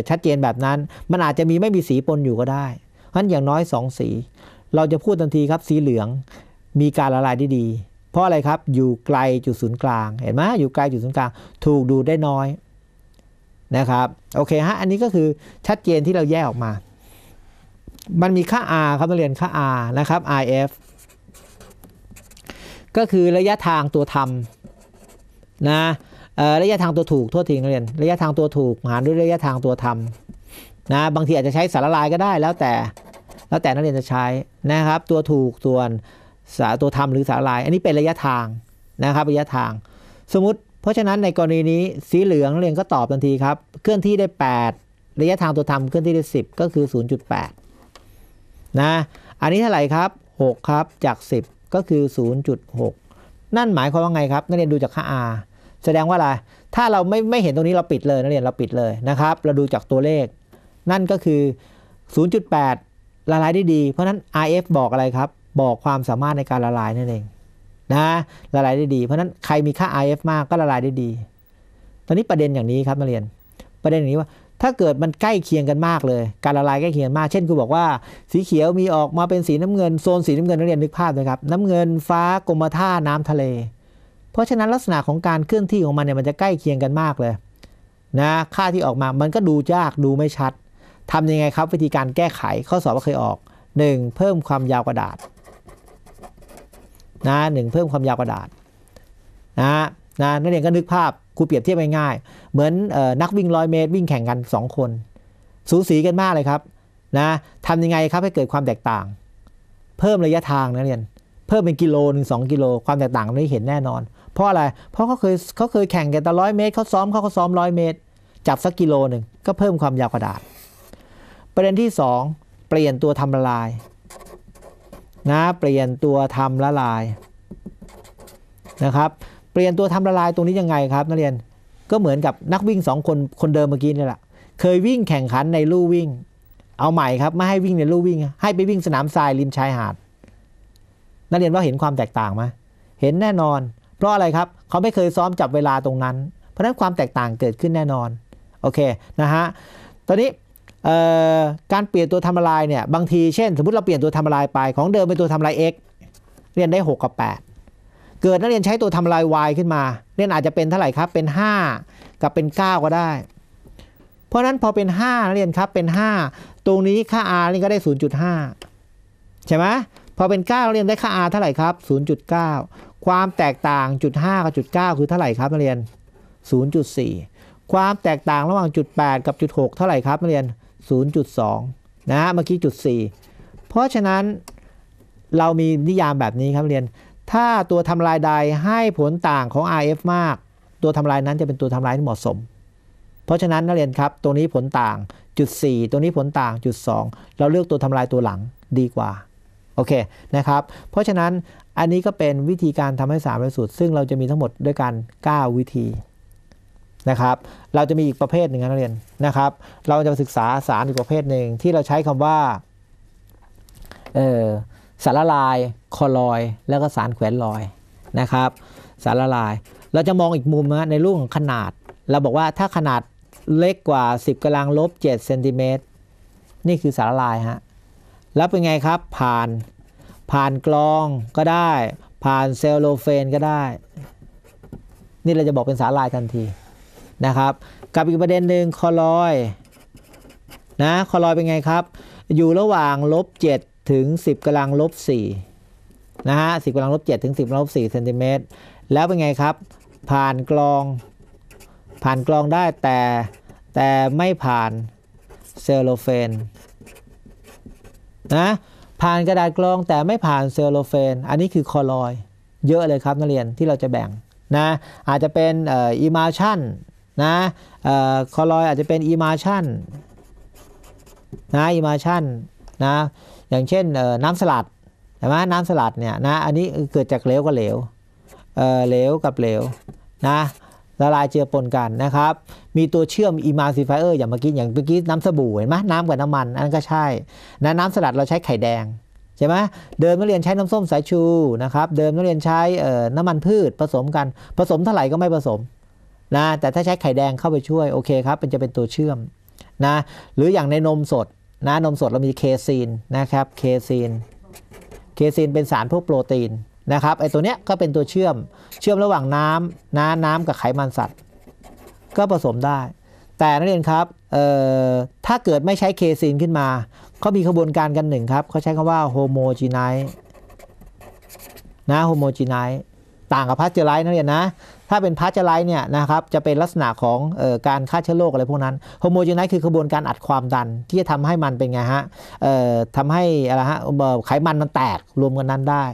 ชัดเจนแบบนั้น มันอาจจะมีไม่มีสีปนอยู่ก็ได้เพราะนั้นอย่างน้อย 2 สี เราจะพูดทันทีครับสีเหลืองมีการละลายได้ดี เพราะอะไรครับ อยู่ไกลจุดศูนย์กลางเห็นไหมอยู่ไกลจุดศูนย์กลางถูกดูได้น้อยนะครับโอเคฮะอันนี้ก็คือชัดเจนที่เราแยกออกมามันมีค่า r ครับนักเรียนค่า r นะครับ rf ก็คือระยะทางตัวทำนะระยะทางตัวถูกทั่วทีนักเรียนระยะทางตัวถูกหารด้วยระยะทางตัวทำนะบางทีอาจจะใช้สารละลายก็ได้แล้วแต่แล้วแต่นักเรียนจะใช้นะครับตัวถูกส่วนสาตัวทำหรือสารละลาย อันนี้เป็นระยะทางนะครับระยะทาง สมมติ เพราะฉะนั้นในกรณีนี้สีเหลืองนักเรียนก็ตอบทันทีครับเคลื่อนที่ได้ 8 ระยะทางตัวทำเคลื่อนที่ได้ 10 ก็คือ 0.8นะ อันนี้เท่าไหร่ครับ 6 ครับจาก 10 ก็คือ 0.6 นั่นหมายความว่าไงครับ นักเรียนดูจากค่า r แสดงว่าอะไร ถ้าเราไม่ไม่เห็นตรงนี้เราปิดเลย นักเรียนเราปิดเลยนะครับ เราดูจากตัวเลข นั่นก็คือ 0.8ละลายได้ดี เพราะนั้น i f บอกอะไรครับ บอกความสามารถในการละลายนั่นเอง นะ ละลายได้ดี เพราะนั้นใครมีค่า i f มากก็ละลายได้ดี ตอนนี้ประเด็นอย่างนี้ครับนักเรียน ประเด็นอย่างนี้ว่าถ้าเกิดมันใกล้เคียงกันมากเลย การละลายใกล้เคียงมาก เช่นคุณบอกว่าสีเขียวมีออกมาเป็นสีน้ำเงิน โซนสีน้ำเงินนักเรียนนึกภาพนะครับ น้ำเงินฟ้ากรมท่าน้ำทะเล เพราะฉะนั้นลักษณะของการเคลื่อนที่ของมันเนี่ยมันจะใกล้เคียงกันมากเลย นะค่าที่ออกมา มันก็ดูยากดูไม่ชัด ทำยังไงครับ วิธีการแก้ไขข้อสอบก็เคยออก 1. เพิ่มความยาวกระดาษนะหเพิ่มความยาวกระดาษ นะนะนักเรียนก็นึกภาพครูเปรียบเทียบง่ายๆเหมือนนักวิ่งร้อยเมตรวิ่งแข่งกัน 2 คน สูสีกันมากเลยครับนะทำยังไงครับให้เกิดความแตกต่าง เพิ่มระยะทางนักเรียน เพิ่มเป็นกิโลหนึ่งสองกิโล ความแตกต่างนี้เห็นแน่นอน เพราะอะไร เพราะเขาเคยเขาเคยแข่งกันแต่ร้อยเมตรเขาซ้อมเขาเขาซ้อมร้อยเมตร จับสักกิโลหนึ่งก็เพิ่มความยาวกระดาษ ประเด็นที่ 2 เปลี่ยนตัวทำละลาย นะเปลี่ยนตัวทำละลายนะครับเปลี่ยนตัวทำละลายตรงนี้ยังไงครับนักเรียนก็เหมือนกับนักวิ่ง 2 คนคน เดิมเมื่อกี้นี่แหละเคยวิ่งแข่งขันในลู่วิ่ง เอาใหม่ครับไม่ให้วิ่งในลู่วิ่ง ให้ไปวิ่งสนามทรายริมชายหาดนักเรียนว่าเห็นความแตกต่างไหมเห็นแน่นอนเพราะอะไรครับเขาไม่เคยซ้อมจับเวลาตรงนั้นเพราะนั้นความแตกต่างเกิดขึ้นแน่นอนโอเคนะฮะตอนนี้การเปลี่ยนตัวทำลายเนี่ยบางทีเช่น สมมติเราเปลี่ยนตัวทำลายไปของเดิมเป็นตัวทำลาย x เรียนได้ 6 กับ 8เกิดนักเรียนใช้ตัวทำาลาย y ขึ้นมา เรียนอาจจะเป็นเท่าไหร่ครับ เป็น 5 กับเป็น 9 ก็ได้ เพราะนั้นพอเป็น5นักเรียนครับ เป็น 5 ตรงนี้ค่า r นี่ก็ได้ 0.5 ใช่ไหมพอเป็น9เรียนได้ค่า r เท่าไหร่ครับ 0.9 ความแตกต่างจุด5กับจุด9คือเท่าไหร่ครับนักเรียน 0.4 ความแตกต่างระหว่างจุด8กับจุด6เท่าไหร่ครับนักเรียน 0.2 นะ เมื่อกี้จุด4เพราะฉะนั้นเรามีนิยามแบบนี้ครับเรียนถ้าตัวทำลายใดให้ผลต่างของ RF มาก ตัวทำลายนั้นจะเป็นตัวทำลายที่เหมาะสม เพราะฉะนั้นนักเรียนครับตัวนี้ผลต่างจุด4ตัวนี้ผลต่างจุด2เราเลือกตัวทำลายตัวหลังดีกว่าโอเคนะครับ เพราะฉะนั้นอันนี้ก็เป็นวิธีการทำให้สามปริสุด ซึ่งเราจะมีทั้งหมดด้วยกัน9วิธีนะครับ เราจะมีอีกประเภทหนึ่งนะักเรียนนะครับ เราจะศึกษาสารอีกประเภทหนึ่งที่เราใช้คำว่าเออสารละลาย คอลอย แล้วก็สารแขวนลอยนะครับ สารละลาย เราจะมองอีกมุมนะในรูปของขนาด เราบอกว่าถ้าขนาดเล็กกว่า 10 กำลังลบ7เซนติเมตร นี่คือสารละลายฮะ แล้วเป็นไงครับ ผ่าน ผ่านกรองก็ได้ ผ่านเซลโลเฟนก็ได้ นี่เราจะบอกเป็นสารละลายทันทีนะครับกับอีกประเด็นหนึ่งคอลอยนะ คอลอยเป็นไงครับ อยู่ระหว่างลบ7ถึง 10 กำลังลบ4นะฮะสิบกำลังลบ7ถึง 10กำลังลบ4เซนติเมตรแล้วเป็นไงครับ ผ่านกลอง ผ่านกลองได้แต่แต่ไม่ผ่านเซลโลเฟนนะผ่านกระดาษกรองแต่ไม่ผ่านเซลโลเฟน อันนี้คือคอลอยเยอะเลยครับนักเรียนที่เราจะแบ่งนะอาจจะเป็นอิมาชันนะคอลอยอาจจะเป็นอิมาชันนะอิมาชันนะอย่างเช่นน้ำสลัดใช่ไหมน้ำสลัดเนี่ยนะอันนี้เกิดจากเหลวกับเหลวเหลวกับเหลวนะละลายเจือปนกันนะครับมีตัวเชื่อมอิมาซิฟายเออร์อย่างเมื่อกี้อย่างเมื่อกี้น้ำสบู่เห็นไหมน้ำกับน้ำมันอันก็ใช่นะน้ำสลัดเราใช้ไข่แดงใช่ไหมเดิมนักเรียนใช้น้ำส้มสายชูนะครับเดิมนักเรียนใช้น้ำมันพืช ผสมกันผสมเท่าไหร่ก็ไม่ผสมนะแต่ถ้าใช้ไข่แดงเข้าไปช่วยโอเคครับมันจะเป็นตัวเชื่อมนะหรืออย่างในนมสดนะนมสดเรามีเคซีนนะครับเคซีน เคซีนเป็นสารพวกโปรตีนนะครับไอตัวเนี้ยก็เป็นตัวเชื่อมเชื่อมระหว่างน้ำน้ำน้ำกับไขมันสัตว์ ก็ผสมได้ แต่นักเรียนครับถ้าเกิดไม่ใช้เคซีนขึ้นมาเขามีขบวนการกันหนึ่งครับเขาใช้คำว่าโฮโมจีไนนะโฮโมจีไนต่างกับพาสเจอไรนักเรียนนะถ้าเป็นพาชไลท์เนี่ยนะครับจะเป็นลักษณะของออการฆ่าเชื้อโรคอะไรพวกนั้นโฮโมเจนไนคือกระบวนการอัดความดันที่จะทำให้มันเป็นไงฮะทำให้อะไรฮะไขมันมันแตกรวมกันนั้นได้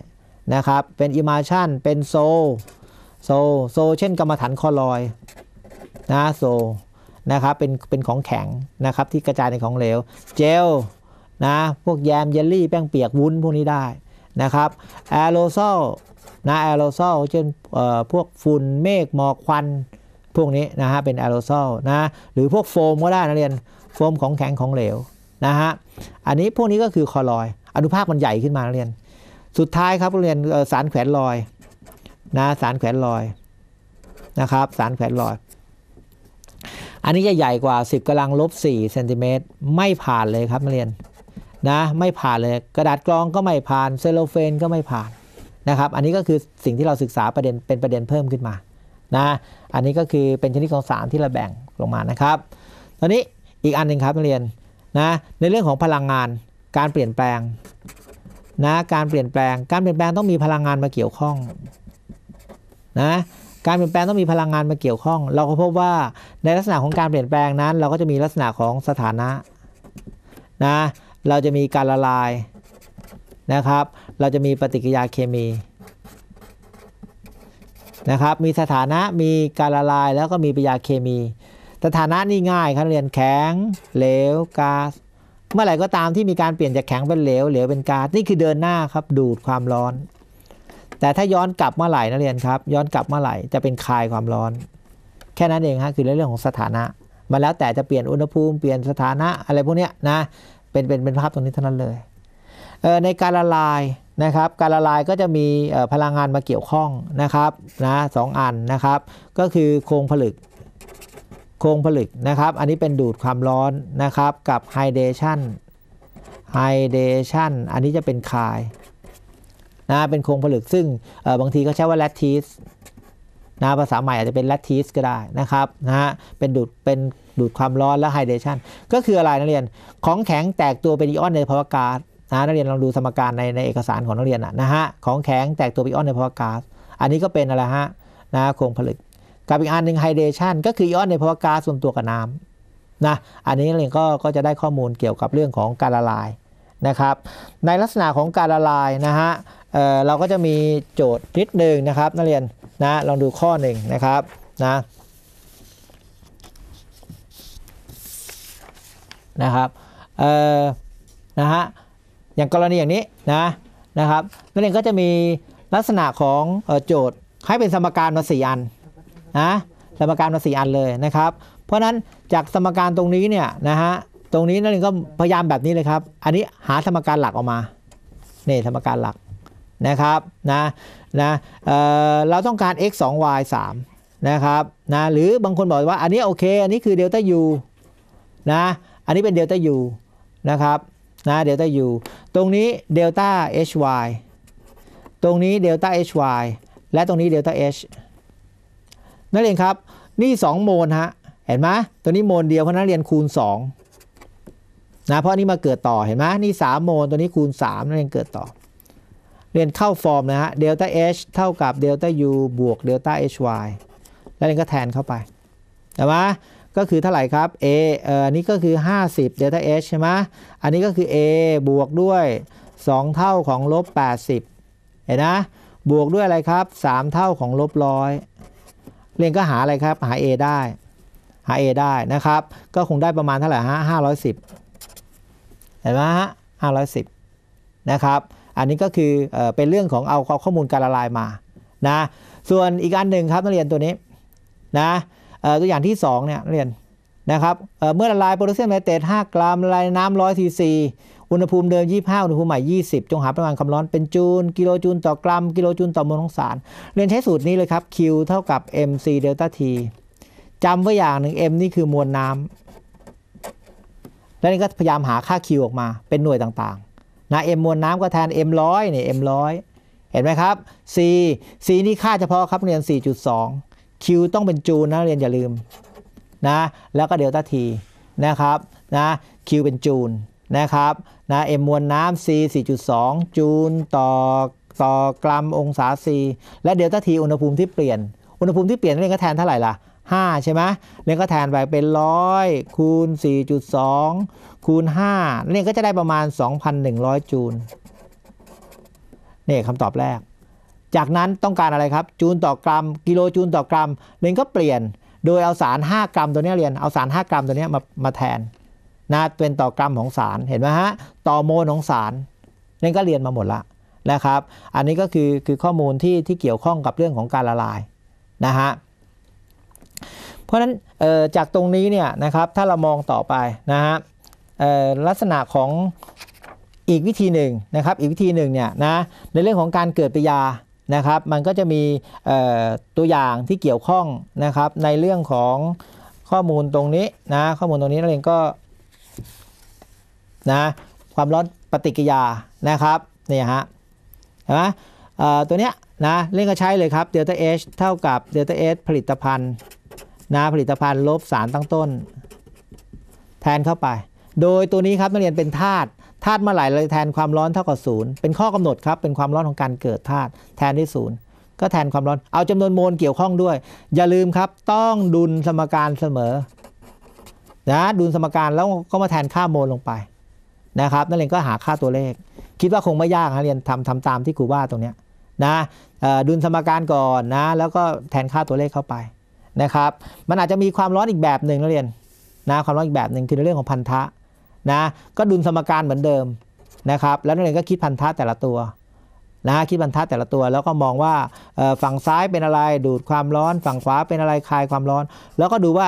นะครับเป็นอิมาชันเป็นโซโซโซ เช่นกรรมฐานคอลอยนะโซนะครับเป็นเป็นของแข็งนะครับที่กระจายในของเหลวเจลนะพวกแยมเยลลี่แป้งเปียกวุ้นพวกนี้ได้นะครับแอโรโซลนะแอโรโซลเช่นพวกฝุ่นเมฆหมอกควันพวกนี้นะฮะเป็นแอโรโซลนะหรือพวกโฟมก็ได้นะเรียนโฟมของแข็งของเหลวนะฮะอันนี้พวกนี้ก็คือคอลอยอนุภาคมันใหญ่ขึ้นมานเรียน สุดท้ายครับเรียนสารแขวนลอยนะสารแขวนลอยนะครับสารแขวนลอย อันนี้จะใหญ่กว่า 10 กำลังลบ4เซนติเมตรไม่ผ่านเลยครับนักเรียนนะไม่ผ่านเลยกระดาษกรองก็ไม่ผ่านเซลโลเฟนก็ไม่ผ่านนะครับ อันนี้ก็คือสิ่งที่เราศึกษาประเด็นเป็นประเด็นเพิ่มขึ้นมา นะ อันนี้ก็คือเป็นชนิดของสารที่เราแบ่งลงมานะครับ ตอนนี้อีกอันหนึ่งครับนักเรียนนะ ในเรื่องของพลังงานการเปลี่ยนแปลงนะการเปลี่ยนแปลง การเปลี่ยนแปลงต้องมีพลังงานมาเกี่ยวข้องนะการเปลี่ยนแปลงต้องมีพลังงานมาเกี่ยวข้อง เราก็พบว่าในลักษณะของการเปลี่ยนแปลงนั้น เราก็จะมีลักษณะของสถานะนะ เราจะมีการละลายนะครับเราจะมีปฏิกิริยาเคมีนะครับ มีสถานะ มีการละลายแล้วก็มีปฏิกิริยาเคมี สถานะนี่ง่ายครับเรียนแข็งเหลวก๊าซเมื่อไหร่ก็ตามที่มีการเปลี่ยนจากแข็งเป็นเหลวเหลวเป็นก๊าซนี่คือเดินหน้าครับดูดความร้อน แต่ถ้าย้อนกลับเมื่อไหร่นะเรียนครับย้อนกลับเมื่อไหร่จะเป็นคายความร้อน แค่นั้นเองฮะคือเรื่องของสถานะมาแล้วแต่จะเปลี่ยนอุณหภูมิ เปลี่ยนสถานะอะไรพวกเนี้ยนะเป็นเป็นเป็นภาพตรงนี้เท่านั้นเลยเออในการละลายนะครับการละลายก็จะมีพลังงานมาเกี่ยวข้องนะครับนะสองอันนะครับก็คือโครงผลึก โครงผลึกนะครับอันนี้เป็นดูดความร้อนนะครับกับไฮเดชันไฮเดชันอันนี้จะเป็นคายนะเป็นโครงผลึกซึ่งบางทีก็ใช้ว่าแลตทิสนะภาษาใหม่อาจจะเป็นแลตทิสก็ได้นะครับนะฮะเป็นดูดเป็นดูดความร้อนและไฮเดชันก็คืออะไรนะเรียนของแข็งแตกตัวเป็นอิออนในภาวะกาศนะนักเรียนลองดูสมการในในเอกสารของนักเรียนนะฮะของแข็งแตกตัวไปออนในภาวกาซอันนี้ก็เป็นอะไรฮะนะโครงผลึกกับอีกอันหนึ่งไฮเดชันก็คือออนในภาวกาซส่วนตัวกับน้ำนะอันนี้นักเรียนก็ก็จะได้ข้อมูลเกี่ยวกับเรื่องของการละลาย นะครับ ในลักษณะของการละลายนะฮะเเราก็จะมีโจทย์ นิดหนึ่งนะครับนักเรียนนะลองดูข้อหนึ่งนะครับ นะนะครับนะฮะอย่างกรณีอย่างนี้นะนะครับนักเรียนก็จะมีลักษณะของโจทย์ให้เป็นสมการมาสี่อันนะสมการมาสี่อันเลยนะครับ เพราะฉะนั้นจากสมการตรงนี้เนี่ยนะฮะตรงนี้นักเรียนก็พยายามแบบนี้เลยครับ อันนี้หาสมการหลักออกมา นี่สมการหลักนะครับนะนะเเราต้องการ x 2 y 3นะครับนะหรือบางคนบอกว่าอันนี้โอเคอันนี้คือเดลต้า u นะอันนี้เป็นเดลต้า u นะครับนะเดลต้า u ตรงนี้เดลต้า hy ตรงนี้เดลต้า hy และตรงนี้เดลต้า h นั่นเองครับนี่ 2 โมลฮะเห็นไหมตัวนี้โมลเดียวเพราะนักเรียนคูณ2นะเพราะนี่มาเกิดต่อเห็นไหมนี่ 3 โมลตัวนี้คูณ3นั่นเองเกิดต่อ เรียนเข้าฟอร์มนะฮะเดลต้า h เท่ากับเดลต้า u บวกเดลต้า hy แล้วเรียนก็แทนเข้าไปเห็นไหมก็คือเท่าไหร่ครับ a เอ่อันนี้ก็คือ 50 delta h ใช่ไหมอันนี้ก็คือ a บวกด้วย 2 เท่าของลบ 80เห็นนะบวกด้วยอะไรครับ 3 เท่าของลบร้อยเรียนก็หาอะไรครับ หา a ได้ หา a ได้นะครับ ก็คงได้ประมาณเท่าไหร่ฮะ510เห็นไหมฮะ510 นะครับ อันนี้ก็คือเป็นเรื่องของเอาข้อมูลการละลายมา นะ ส่วนอีกอันหนึ่งครับนักเรียนตัวนี้ นะตัวอย่างที่ 2เนี่ยเรียนนะครับเมื่อละลายโพแทสเซียมไนเตรต5กรัมละลายน้ำร้อยซีซีอุณหภูมิเดิม 25อุณหภูมิใหม่ 20 จงหาประมาณความร้อนเป็นจูลกิโลจูลต่อกรัมกิโลจูลต่อมวลของสารเรียนใช้สูตรนี้เลยครับ Q เท่ากับ mc ลต้าท t จำไว้อย่างหนึ่ง m นี่คือมวลน้ำแล้วนี่ก็พยายามหาค่า Q ออกมาเป็นหน่วยต่าง ๆนะ m มวลน้ำก็แทน m ร้อยนี่ m ร้อยเห็นไหมครับ c c นี่ค่าเฉพาะครับเรียน4.2 q ต้องเป็นจูนนะเรียน อย่าลืมนะ แล้วก็เดลต้าทีนะครับนะ q เป็นจูนนะครับนะ m มวลน้ำ c 4.2 จูลต่อต่อกรัมองศา c และเดลต้าทีอุณหภูมิที่เปลี่ยน อุณหภูมิที่เปลี่ยนเรียนก็แทนเท่าไหร่ล่ะ 5 ใช่ไหมเรียนก็แทนไปเป็นร้อยคูณ 4.2 คูณ5เรียนก็จะได้ประมาณ 2,100 จูลนี่คำตอบแรกจากนั้นต้องการอะไรครับ จูลต่อกรัม กิโลจูลต่อกรัมเรนก็เปลี่ยน โดยเอาสาร 5 กรัมตัวนี้เรียนเอาสาร5กรัมตัวนี้มามาแทนนะเป็นต่อกรัมของสารเห็นไหมฮะต่อโมลของสารเรนก็เรียนมาหมดละนะครับอันนี้ก็คือคือข้อมูลที่ที่เกี่ยวข้องกับเรื่องของการละลายนะฮะเพราะฉะนั้นจากตรงนี้เนี่ยนะครับถ้าเรามองต่อไปนะฮะลักษณะของอีกวิธีหนึ่งนะครับอีกวิธีหนึ่ง เนี่ยนะในเรื่องของการเกิดปิยานะครับ มันก็จะมีตัวอย่างที่เกี่ยวข้องนะครับ ในเรื่องของข้อมูลตรงนี้นะ ข้อมูลตรงนี้นักเรียนก็นะความร้อนปฏิกิยานะครับนี่ฮะเห็นไหมตัวเนี้ยนะเล่นก็ใช้เลยครับเดลต้าเอเท่ากับเดลต้าเอผลิตภัณฑ์นะผลิตภัณฑ์ลบสารตั้งต้นแทนเข้าไป โดยตัวนี้ครับนักเรียนเป็นธาตุธาตุมาไหเลยแทนความร้อนเท่ากับศูนย์เป็นข้อกำหนดครับเป็นความร้อนของการเกิดธาตุแทนด้่ศูนย์ก็แทนความร้อนเอาจำนวนโมลเกี่ยวข้องด้วย อย่าลืมครับต้องดุลสมการเสมอนะดุลสมการแล้วก็มาแทนค่าโมลลงไปนะครับนั่นเองก็หาค่าตัวเลข คิดว่าคงไม่ยากนะเรียนทำทำตามที่ครูว่าตรงเนี้ยนะดุลสมการก่อนนะแล้วก็แทนค่าตัวเลขเข้าไปนะครับมันอาจจะมีความร้อนอีกแบบหนึ่งนะเรียนนะความร้อนอีกแบบหนึ่งคือในเรื่องของพันธะนะก็ดุลสมการเหมือนเดิมนะครับแล้วนักเรียนก็คิดพันธะแต่ละตัวนะคิดพันธะแต่ละตัวแล้วก็มองว่าฝั่งซ้ายเป็นอะไรดูดความร้อน ฝั่งขวาเป็นอะไรคลายความร้อน แล้วก็ดูว่า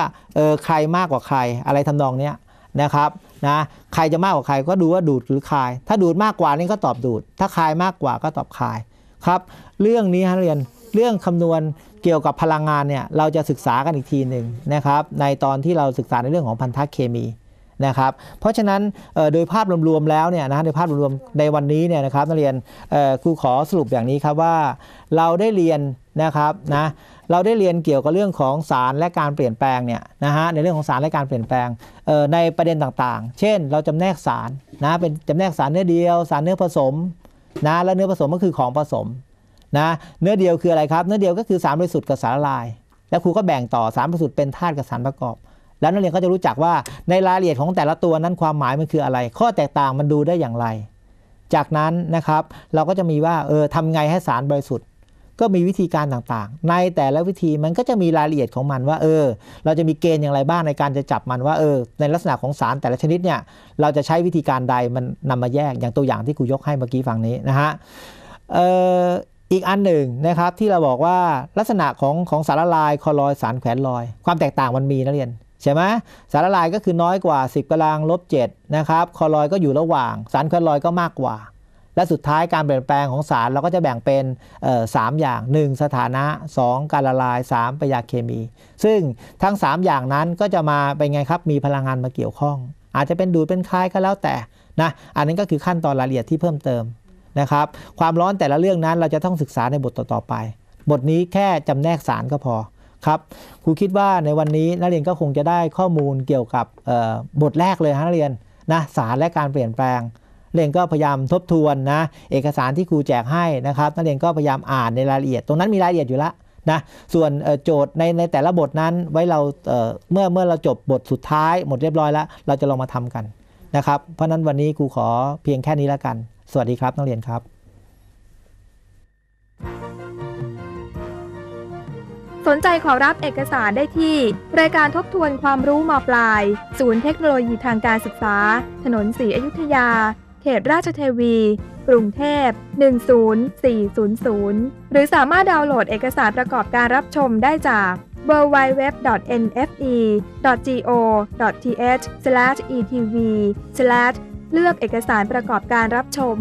ใครมากกว่าใครอะไรทำนองเนี้ยนะครับนะใครจะมากกว่าใครก็ดูว่าดูดหรือคลาย ถ้าดูดมากกว่านี่ก็ตอบดูด ถ้าคลายมากกว่าก็ตอบคลายครับเรื่องนี้ฮะเรียนเรื่องคานวณเกี่ยวกับพลังงานเนี่ยเราจะศึกษากันอีกทีหนึ่งนะครับในตอนที่เราศึกษาในเรื่องของพันธะเคมีนะครับเพราะฉะนั้นโดยภาพรวมๆแล้วเนี่ยนะโดยภาพรวมๆในวันนี้เนี่ยนะครับนักเรียนครูขอสรุปอย่างนี้ครับว่า เราได้เรียนนะครับนะเราได้เรียนเกี่ยวกับเรื่องของสารและการเปลี่ยนแปลงเนี่ยนะฮะในเรื่องของสารและการเปลี่ยนแปลงในประเด็นต่างๆ เช่น เราจำแนกสารนะเป็นจำแนกสารเนื้อเดียว สารเนื้อผสมนะและเนื้อผสมก็คือของผสมนะเนื้อเดียวคืออะไรครับเนื้อเดียวก็คือสารบริสุทธิ์กับสารละลายแล้วครูก็แบ่งต่อสารบริสุทธิ์เป็นธาตุกับสารประกอบแล้วนักเรียนก็จะรู้จักว่าในรายละเอียดของแต่ละตัวนั้นความหมายมันคืออะไร ข้อแตกต่างมันดูได้อย่างไร จากนั้นนะครับเราก็จะมีว่าเออทำไงให้สารบริสุทธิ์ ก็มีวิธีการต่างๆ ในแต่ละวิธีมันก็จะมีรายละเอียดของมันว่า เออเราจะมีเกณฑ์อย่างไรบ้างในการจะจับมันว่าเออในลักษณะของสารแต่ละชนิดเนี่ยเราจะใช้วิธีการใดมันนำมาแยกอย่างตัวอย่างที่กูยกให้เมื่อกี้ฟังนี้นะฮะเอ่ออีกอันหนึ่งนะครับที่เราบอกว่าลักษณะของของสารละลายคอลอย สารแขวนลอย ความแตกต่างมันมีนะเรียนใช่ไหมสารละลายก็คือน้อยกว่า 10กำลังลบ7นะครับคอลอยก็อยู่ระหว่าง สารคอลอยก็มากกว่า และสุดท้ายการเปลี่ยนแปลงของสาร เราก็จะแบ่งเป็นสามอย่าง 1 สถานะ 2การละลาย 3ปรยาเคมี ซึ่งทั้ง 3 อย่างนั้นก็จะมาเป็นไงครับมีพลังงานมาเกี่ยวข้อง อาจจะเป็นดูดเป็นคายก็แล้วแต่นะอันนั้นก็คือขั้นตอนรายละเอียดที่เพิ่มเติมนะครับความร้อนแต่ละเรื่องนั้นเราจะต้องศึกษาในบทต่อๆไป บทนี้แค่จำแนกสารก็พอครับครูคิดว่าในวันนี้นักเรียนก็คงจะได้ข้อมูลเกี่ยวกับบทแรกเลยฮะนักเรียนนะสารและการเปลี่ยนแปลงเรียนก็พยายามทบทวนนะเอกสารที่ครูแจกให้นะครับ นักเรียนก็พยายามอ่านในรายละเอียด ตรงนั้นมีรายละเอียดอยู่ละนะส่วนโจทย์ในในแต่ละบทนั้น ไว้เราเมื่อเมื่อเราจบบทสุดท้าย หมดเรียบร้อยแล้ว เราจะลองมาทำกันนะครับเพราะนั้นวันนี้ครูขอเพียงแค่นี้แล้วกัน สวัสดีครับนักเรียนครับสนใจขอรับเอกสารได้ที่ รายการทบทวนความรู้มปลาย ศูนย์เทคโนโลยีทางการศึกษา ถนนศรีอยุธยา เขตราชเทวีกรุงเทพ 10400 หรือสามารถดาวน์โหลดเอกสารประกอบการรับชมได้จาก www.nfe.go.th/etv/ เลือกเอกสารประกอบการรับชม